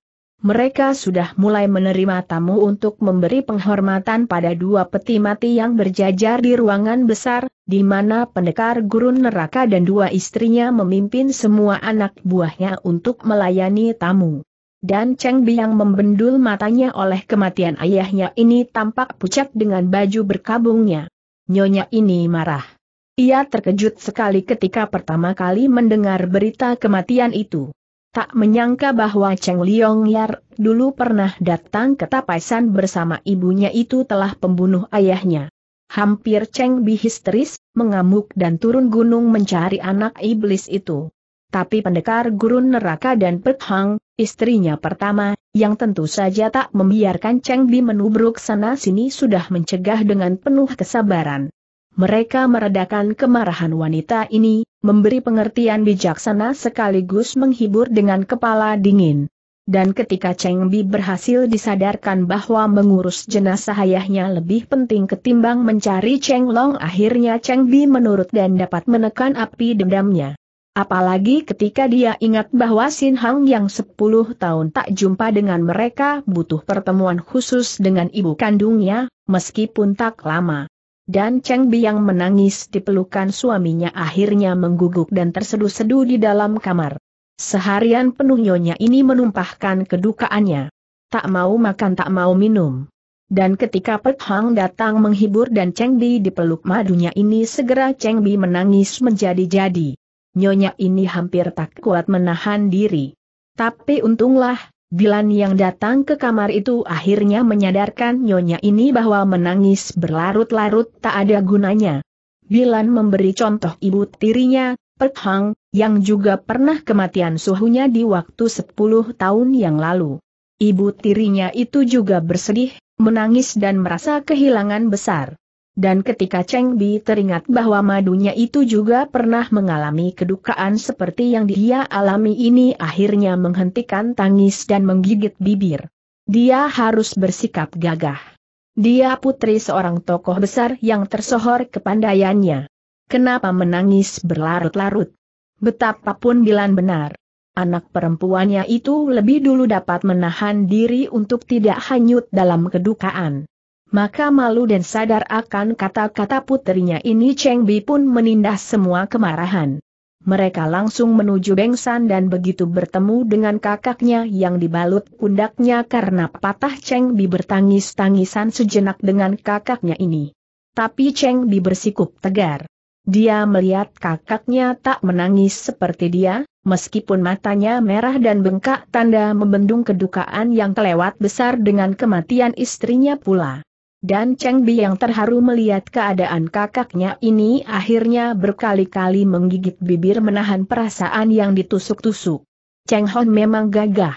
mereka sudah mulai menerima tamu untuk memberi penghormatan pada dua peti mati yang berjajar di ruangan besar, di mana pendekar gurun neraka dan dua istrinya memimpin semua anak buahnya untuk melayani tamu. Dan Cheng Biang membendul matanya oleh kematian ayahnya ini tampak pucat dengan baju berkabungnya. Nyonya ini marah. Ia terkejut sekali ketika pertama kali mendengar berita kematian itu. Tak menyangka bahwa Cheng Liong Yar dulu pernah datang ke Tapaisan bersama ibunya itu telah pembunuh ayahnya. Hampir Cheng Bi histeris, mengamuk dan turun gunung mencari anak iblis itu. Tapi pendekar gurun neraka dan Pek Hang, istrinya pertama, yang tentu saja tak membiarkan Cheng Bi menubruk sana-sini sudah mencegah dengan penuh kesabaran. Mereka meredakan kemarahan wanita ini, memberi pengertian bijaksana sekaligus menghibur dengan kepala dingin. Dan ketika Cheng Bi berhasil disadarkan bahwa mengurus jenazah ayahnya lebih penting ketimbang mencari Cheng Long akhirnya Cheng Bi menurut dan dapat menekan api dendamnya. Apalagi ketika dia ingat bahwa Sin Hang yang 10 tahun tak jumpa dengan mereka butuh pertemuan khusus dengan ibu kandungnya, meskipun tak lama dan Cheng Bi yang menangis di pelukan suaminya akhirnya mengguguk dan terseduh-seduh di dalam kamar. Seharian penuh nyonya ini menumpahkan kedukaannya. Tak mau makan tak mau minum. Dan ketika Pek Hang datang menghibur dan Cheng Bi dipeluk madunya ini segera Cheng Bi menangis menjadi-jadi. Nyonya ini hampir tak kuat menahan diri. Tapi untunglah, Bilan yang datang ke kamar itu akhirnya menyadarkan nyonya ini bahwa menangis berlarut-larut tak ada gunanya. Bilan memberi contoh ibu tirinya, Pek Hang, yang juga pernah kematian suhunya di waktu 10 tahun yang lalu. Ibu tirinya itu juga bersedih, menangis dan merasa kehilangan besar. Dan ketika Cheng Bi teringat bahwa madunya itu juga pernah mengalami kedukaan seperti yang dia alami ini akhirnya menghentikan tangis dan menggigit bibir. Dia harus bersikap gagah. Dia putri seorang tokoh besar yang tersohor kepandaiannya. Kenapa menangis berlarut-larut? Betapapun bilang benar. Anak perempuannya itu lebih dulu dapat menahan diri untuk tidak hanyut dalam kedukaan. Maka malu dan sadar akan kata-kata putrinya ini Cheng Bi pun menindas semua kemarahan. Mereka langsung menuju Bengsan dan begitu bertemu dengan kakaknya yang dibalut pundaknya karena patah Cheng Bi bertangis-tangisan sejenak dengan kakaknya ini. Tapi Cheng Bi bersikup tegar. Dia melihat kakaknya tak menangis seperti dia, meskipun matanya merah dan bengkak tanda membendung kedukaan yang kelewat besar dengan kematian istrinya pula. Dan Cheng Bi yang terharu melihat keadaan kakaknya ini akhirnya berkali-kali menggigit bibir menahan perasaan yang ditusuk-tusuk. Cheng Hon memang gagah.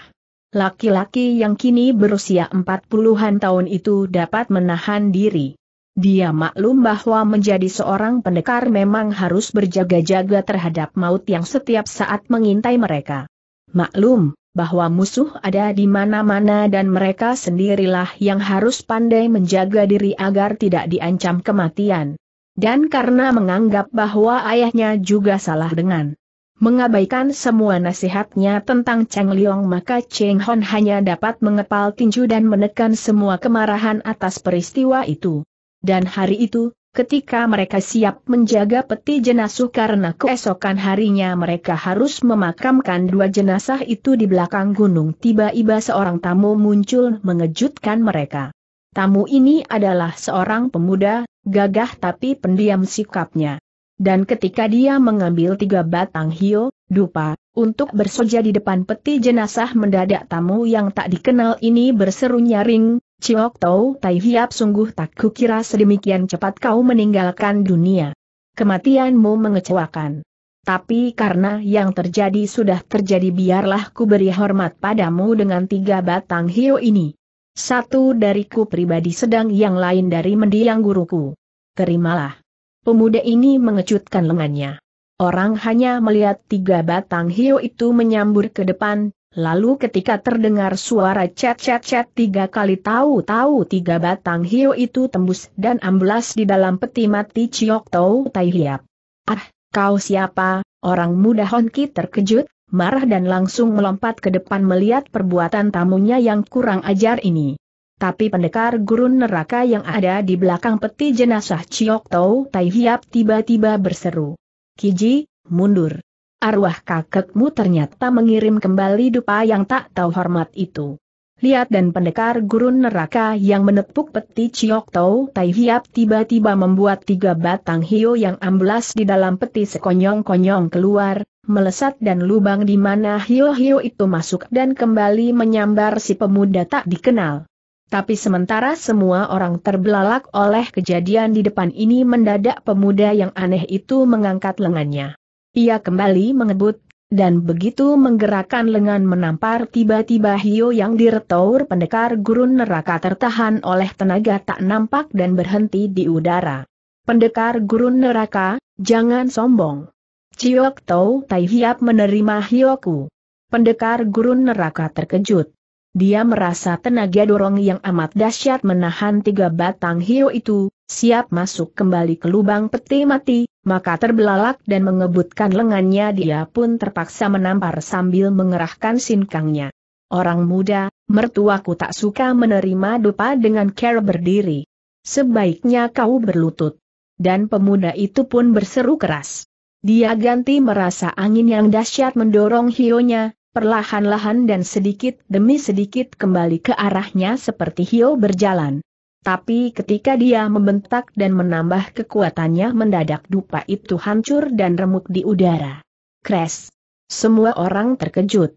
Laki-laki yang kini berusia empat puluhan tahun itu dapat menahan diri. Dia maklum bahwa menjadi seorang pendekar memang harus berjaga-jaga terhadap maut yang setiap saat mengintai mereka. Maklum, bahwa musuh ada di mana-mana dan mereka sendirilah yang harus pandai menjaga diri agar tidak diancam kematian. Dan karena menganggap bahwa ayahnya juga salah dengan mengabaikan semua nasihatnya tentang Cheng Liong maka Cheng Hon hanya dapat mengepal tinju dan menekan semua kemarahan atas peristiwa itu. Dan hari itu, ketika mereka siap menjaga peti jenazah karena keesokan harinya mereka harus memakamkan dua jenazah itu di belakang gunung. Tiba-tiba seorang tamu muncul mengejutkan mereka. Tamu ini adalah seorang pemuda, gagah tapi pendiam sikapnya. Dan ketika dia mengambil tiga batang hio, dupa, untuk bersoja di depan peti jenazah mendadak tamu yang tak dikenal ini berseru nyaring, Ciok Tau Tai Hiap sungguh tak kukira sedemikian cepat kau meninggalkan dunia. Kematianmu mengecewakan. Tapi karena yang terjadi sudah terjadi biarlah ku beri hormat padamu dengan tiga batang hiu ini. Satu dariku pribadi sedang yang lain dari mendiang guruku. Terimalah. Pemuda ini mengecutkan lengannya. Orang hanya melihat tiga batang hiu itu menyambur ke depan, Lalu ketika terdengar suara cat cat cat tiga kali tahu-tahu tiga batang hiu itu tembus dan amblas di dalam peti mati Ciok Tau Tai Hiap. Ah, kau siapa? Orang muda Honki terkejut, marah dan langsung melompat ke depan melihat perbuatan tamunya yang kurang ajar ini. Tapi pendekar gurun neraka yang ada di belakang peti jenazah Ciok Tau Tai Hiap tiba-tiba berseru. Kiji, mundur. Arwah kakekmu ternyata mengirim kembali dupa yang tak tahu hormat itu. Lihat dan pendekar gurun neraka yang menepuk peti Ciok Tau Tai Hiap tiba-tiba membuat tiga batang hiu yang amblas di dalam peti sekonyong-konyong keluar, melesat dan lubang di mana hiu-hiu itu masuk dan kembali menyambar si pemuda tak dikenal. Tapi sementara semua orang terbelalak oleh kejadian di depan ini mendadak pemuda yang aneh itu mengangkat lengannya. Ia kembali mengebut, dan begitu menggerakkan lengan menampar tiba-tiba Hio yang diretour pendekar gurun neraka tertahan oleh tenaga tak nampak dan berhenti di udara. Pendekar gurun neraka, jangan sombong. Ciok Tau Tai Hiap menerima Hioku. Pendekar gurun neraka terkejut. Dia merasa tenaga dorong yang amat dahsyat menahan tiga batang Hio itu, siap masuk kembali ke lubang peti mati, maka terbelalak dan mengebutkan lengannya dia pun terpaksa menampar sambil mengerahkan sinkangnya. Orang muda, mertuaku tak suka menerima dupa dengan care berdiri. Sebaiknya kau berlutut. Dan pemuda itu pun berseru keras. Dia ganti merasa angin yang dahsyat mendorong hionya, perlahan-lahan dan sedikit demi sedikit kembali ke arahnya seperti hio berjalan. Tapi ketika dia membentak dan menambah kekuatannya mendadak dupa itu hancur dan remuk di udara. Kres, Semua orang terkejut.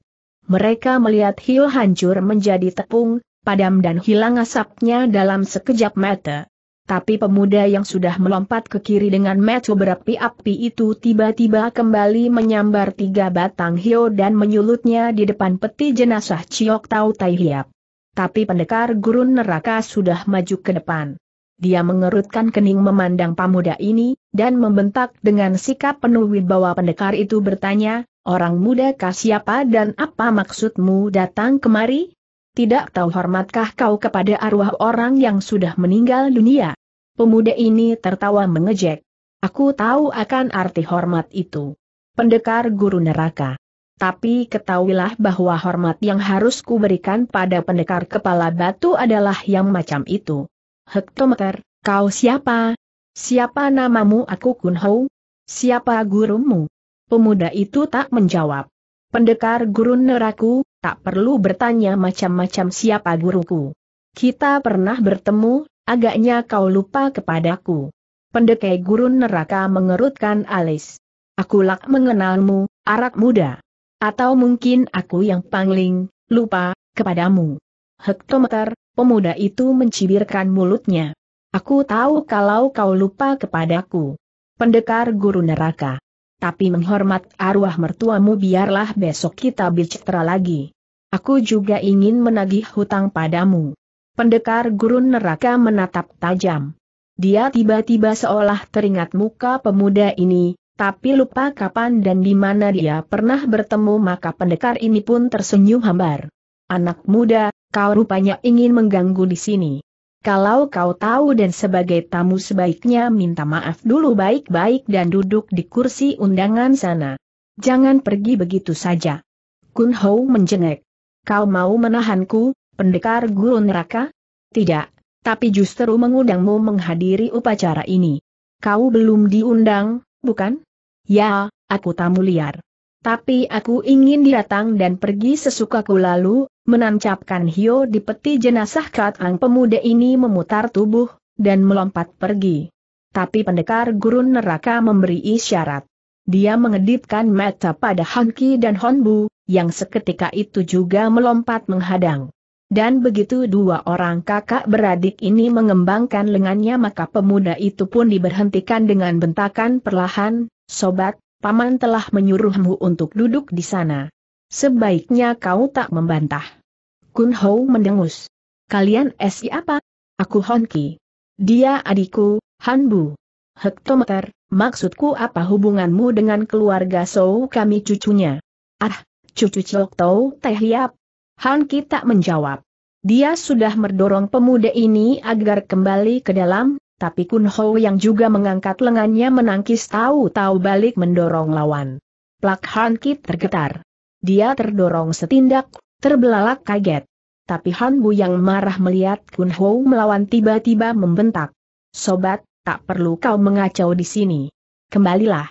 Mereka melihat hiu hancur menjadi tepung, padam dan hilang asapnya dalam sekejap mata. Tapi pemuda yang sudah melompat ke kiri dengan metu berapi-api itu tiba-tiba kembali menyambar tiga batang hiu dan menyulutnya di depan peti jenazah Ciok Tau Tai Hiap tapi pendekar gurun neraka sudah maju ke depan. Dia mengerutkan kening memandang pemuda ini, dan membentak dengan sikap penuh wibawa pendekar itu bertanya, Orang muda kah siapa dan apa maksudmu datang kemari? Tidak tahu hormatkah kau kepada arwah orang yang sudah meninggal dunia? Pemuda ini tertawa mengejek. Aku tahu akan arti hormat itu. Pendekar guru neraka tapi ketahuilah bahwa hormat yang harus kuberikan pada pendekar kepala batu adalah yang macam itu. Hektometer, kau siapa? Siapa namamu aku Hou? Siapa gurumu? Pemuda itu tak menjawab. Pendekar Gurun neraku, tak perlu bertanya macam-macam siapa guruku. Kita pernah bertemu, agaknya kau lupa kepadaku. Pendekai gurun neraka mengerutkan alis. Akulak mengenalmu, arak muda. Atau mungkin aku yang pangling, lupa, kepadamu. Hektometer, pemuda itu mencibirkan mulutnya. Aku tahu kalau kau lupa kepadaku. Pendekar guru neraka. Tapi menghormat arwah mertuamu biarlah besok kita bicara lagi. Aku juga ingin menagih hutang padamu. Pendekar gurun neraka menatap tajam. Dia tiba-tiba seolah teringat muka pemuda ini, tapi lupa kapan dan di mana dia pernah bertemu maka pendekar ini pun tersenyum hambar. Anak muda, kau rupanya ingin mengganggu di sini. Kalau kau tahu dan sebagai tamu sebaiknya minta maaf dulu baik-baik dan duduk di kursi undangan sana. Jangan pergi begitu saja. Kun Hou menjengek. Kau mau menahanku, pendekar guru neraka? Tidak, tapi justru mengundangmu menghadiri upacara ini. Kau belum diundang, bukan? Ya, aku tamu liar. Tapi aku ingin datang dan pergi sesukaku lalu, menancapkan Hio di peti jenazah Katang pemuda ini memutar tubuh, dan melompat pergi. Tapi pendekar gurun neraka memberi isyarat. Dia mengedipkan mata pada Hanki dan Honbu, yang seketika itu juga melompat menghadang. Dan begitu dua orang kakak beradik ini mengembangkan lengannya maka pemuda itu pun diberhentikan dengan bentakan perlahan, Sobat, Paman telah menyuruhmu untuk duduk di sana. Sebaiknya kau tak membantah. Kun Hou mendengus. Kalian siapa? apa? Aku Honki. Dia adikku, Hanbu. Hektometer, maksudku apa hubunganmu dengan keluarga Sou kami cucunya? Ah, cucu Cilok Tau Teh Yap, Han Ki tak menjawab. Dia sudah mendorong pemuda ini agar kembali ke dalam, tapi Kun Ho yang juga mengangkat lengannya menangkis tahu-tahu balik mendorong lawan. Plak Han Ki tergetar. Dia terdorong setindak, terbelalak kaget. Tapi Han Bu yang marah melihat Kun Ho melawan tiba-tiba membentak. Sobat, tak perlu kau mengacau di sini. Kembalilah.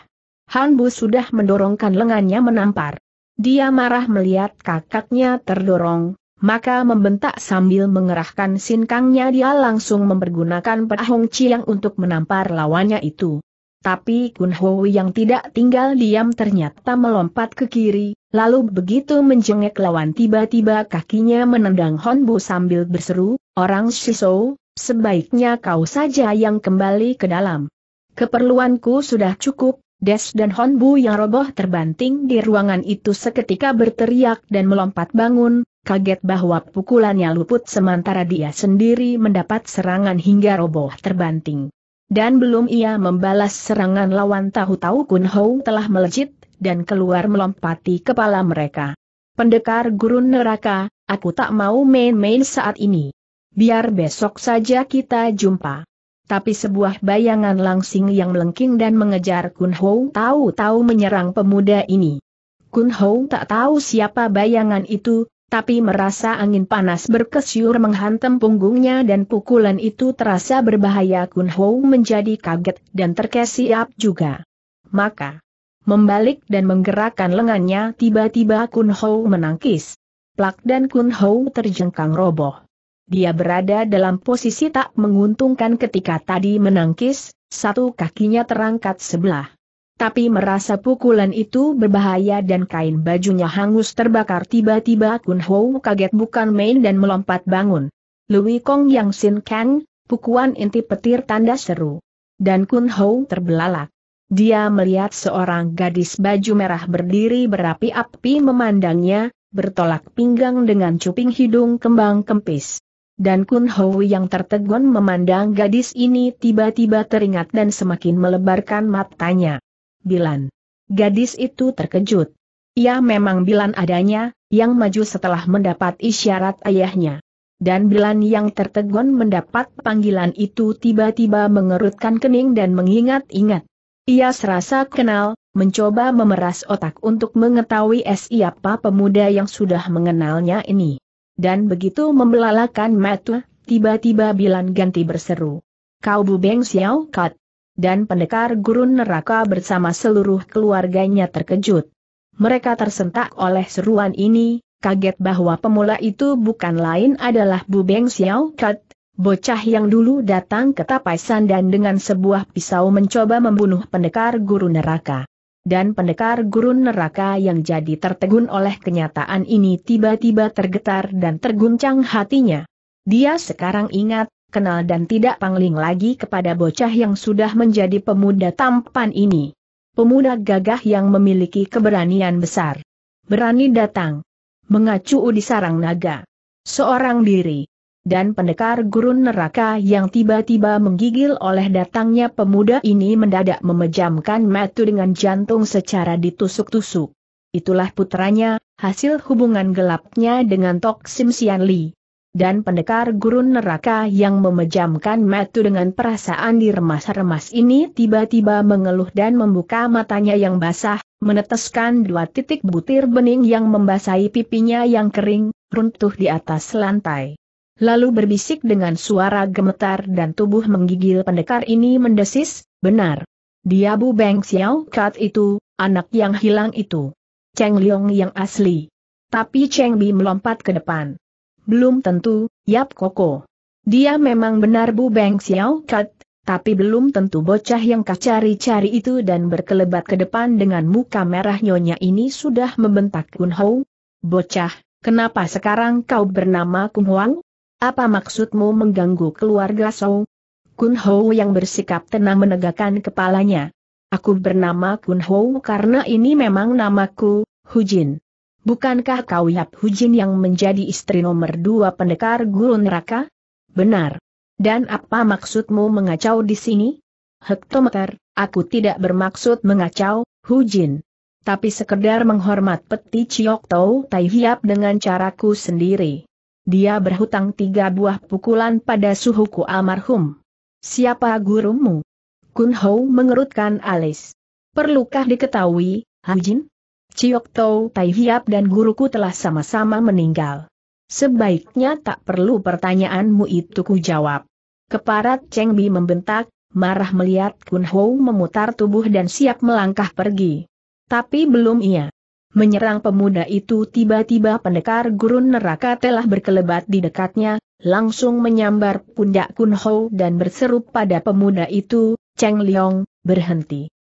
Han Bu sudah mendorongkan lengannya menampar. Dia marah melihat kakaknya terdorong, maka membentak sambil mengerahkan sinkangnya dia langsung mempergunakan pedahong ciang untuk menampar lawannya itu. Tapi Kun Ho yang tidak tinggal diam ternyata melompat ke kiri, lalu begitu menjengek lawan tiba-tiba kakinya menendang Honbu sambil berseru, Orang Shisou, sebaiknya kau saja yang kembali ke dalam. Keperluanku sudah cukup, Des dan Honbu yang roboh terbanting di ruangan itu seketika berteriak dan melompat bangun, kaget bahwa pukulannya luput sementara dia sendiri mendapat serangan hingga roboh terbanting. Dan belum ia membalas serangan lawan tahu-tahu Kun Hou telah melejit, dan keluar melompati kepala mereka. Pendekar gurun neraka, aku tak mau main-main saat ini. Biar besok saja kita jumpa tapi sebuah bayangan langsing yang melengking dan mengejar Kun Ho tahu-tahu menyerang pemuda ini. Kun Ho tak tahu siapa bayangan itu, tapi merasa angin panas berkesyur menghantam punggungnya dan pukulan itu terasa berbahaya Kun Ho menjadi kaget dan terkesiap juga. Maka, membalik dan menggerakkan lengannya tiba-tiba Kun Ho menangkis. Plak dan Kun Ho terjengkang roboh. Dia berada dalam posisi tak menguntungkan ketika tadi menangkis, satu kakinya terangkat sebelah. Tapi merasa pukulan itu berbahaya dan kain bajunya hangus terbakar tiba-tiba Kun Ho kaget bukan main dan melompat bangun. Louis Kong Yang Sin Kang, pukulan inti petir tanda seru. Dan Kun Ho terbelalak. Dia melihat seorang gadis baju merah berdiri berapi-api memandangnya, bertolak pinggang dengan cuping hidung kembang kempis dan Kun Hau yang tertegun memandang gadis ini tiba-tiba teringat dan semakin melebarkan matanya. Bilan. Gadis itu terkejut. Ia ya memang Bilan adanya, yang maju setelah mendapat isyarat ayahnya. Dan Bilan yang tertegun mendapat panggilan itu tiba-tiba mengerutkan kening dan mengingat-ingat. Ia serasa kenal, mencoba memeras otak untuk mengetahui siapa pemuda yang sudah mengenalnya ini dan begitu membelalakan mata, tiba-tiba Bilan ganti berseru. Kau bubeng Xiao Kat. Dan pendekar gurun neraka bersama seluruh keluarganya terkejut. Mereka tersentak oleh seruan ini, kaget bahwa pemula itu bukan lain adalah Bubeng Xiao Kat, bocah yang dulu datang ke tapaisan dan dengan sebuah pisau mencoba membunuh pendekar guru neraka dan pendekar gurun neraka yang jadi tertegun oleh kenyataan ini tiba-tiba tergetar dan terguncang hatinya. Dia sekarang ingat, kenal dan tidak pangling lagi kepada bocah yang sudah menjadi pemuda tampan ini. Pemuda gagah yang memiliki keberanian besar. Berani datang. Mengacu di sarang naga. Seorang diri dan pendekar gurun neraka yang tiba-tiba menggigil oleh datangnya pemuda ini mendadak memejamkan mata dengan jantung secara ditusuk-tusuk. Itulah putranya, hasil hubungan gelapnya dengan Tok Sim Sian Li. Dan pendekar gurun neraka yang memejamkan mata dengan perasaan diremas-remas ini tiba-tiba mengeluh dan membuka matanya yang basah, meneteskan dua titik butir bening yang membasahi pipinya yang kering, runtuh di atas lantai lalu berbisik dengan suara gemetar dan tubuh menggigil pendekar ini mendesis, benar. Dia Bu Beng Xiao Kat itu, anak yang hilang itu. Cheng Liong yang asli. Tapi Cheng Bi melompat ke depan. Belum tentu, Yap Koko. Dia memang benar Bu Beng Xiao Kat, tapi belum tentu bocah yang kacari-cari itu dan berkelebat ke depan dengan muka merah nyonya ini sudah membentak Kun Hou. Bocah, kenapa sekarang kau bernama Kun Huang? Apa maksudmu mengganggu keluarga Sou? Kun Hou yang bersikap tenang menegakkan kepalanya. Aku bernama Kun Hou karena ini memang namaku, Hu Jin. Bukankah kau Yap Hu Jin yang menjadi istri nomor dua pendekar guru neraka? Benar. Dan apa maksudmu mengacau di sini? Hektometer, aku tidak bermaksud mengacau, Hu Jin. Tapi sekedar menghormat peti Chiok Tau Tai Hiap dengan caraku sendiri dia berhutang tiga buah pukulan pada suhuku almarhum. Siapa gurumu? Kun Hou mengerutkan alis. Perlukah diketahui, Hanjin? Ciok Tau Tai Hiap dan guruku telah sama-sama meninggal. Sebaiknya tak perlu pertanyaanmu itu ku jawab. Keparat Cheng Bi membentak, marah melihat Kun Hou memutar tubuh dan siap melangkah pergi. Tapi belum ia menyerang pemuda itu tiba-tiba pendekar gurun neraka telah berkelebat di dekatnya, langsung menyambar pundak Kun Ho dan berseru pada pemuda itu, Cheng Liong, berhenti.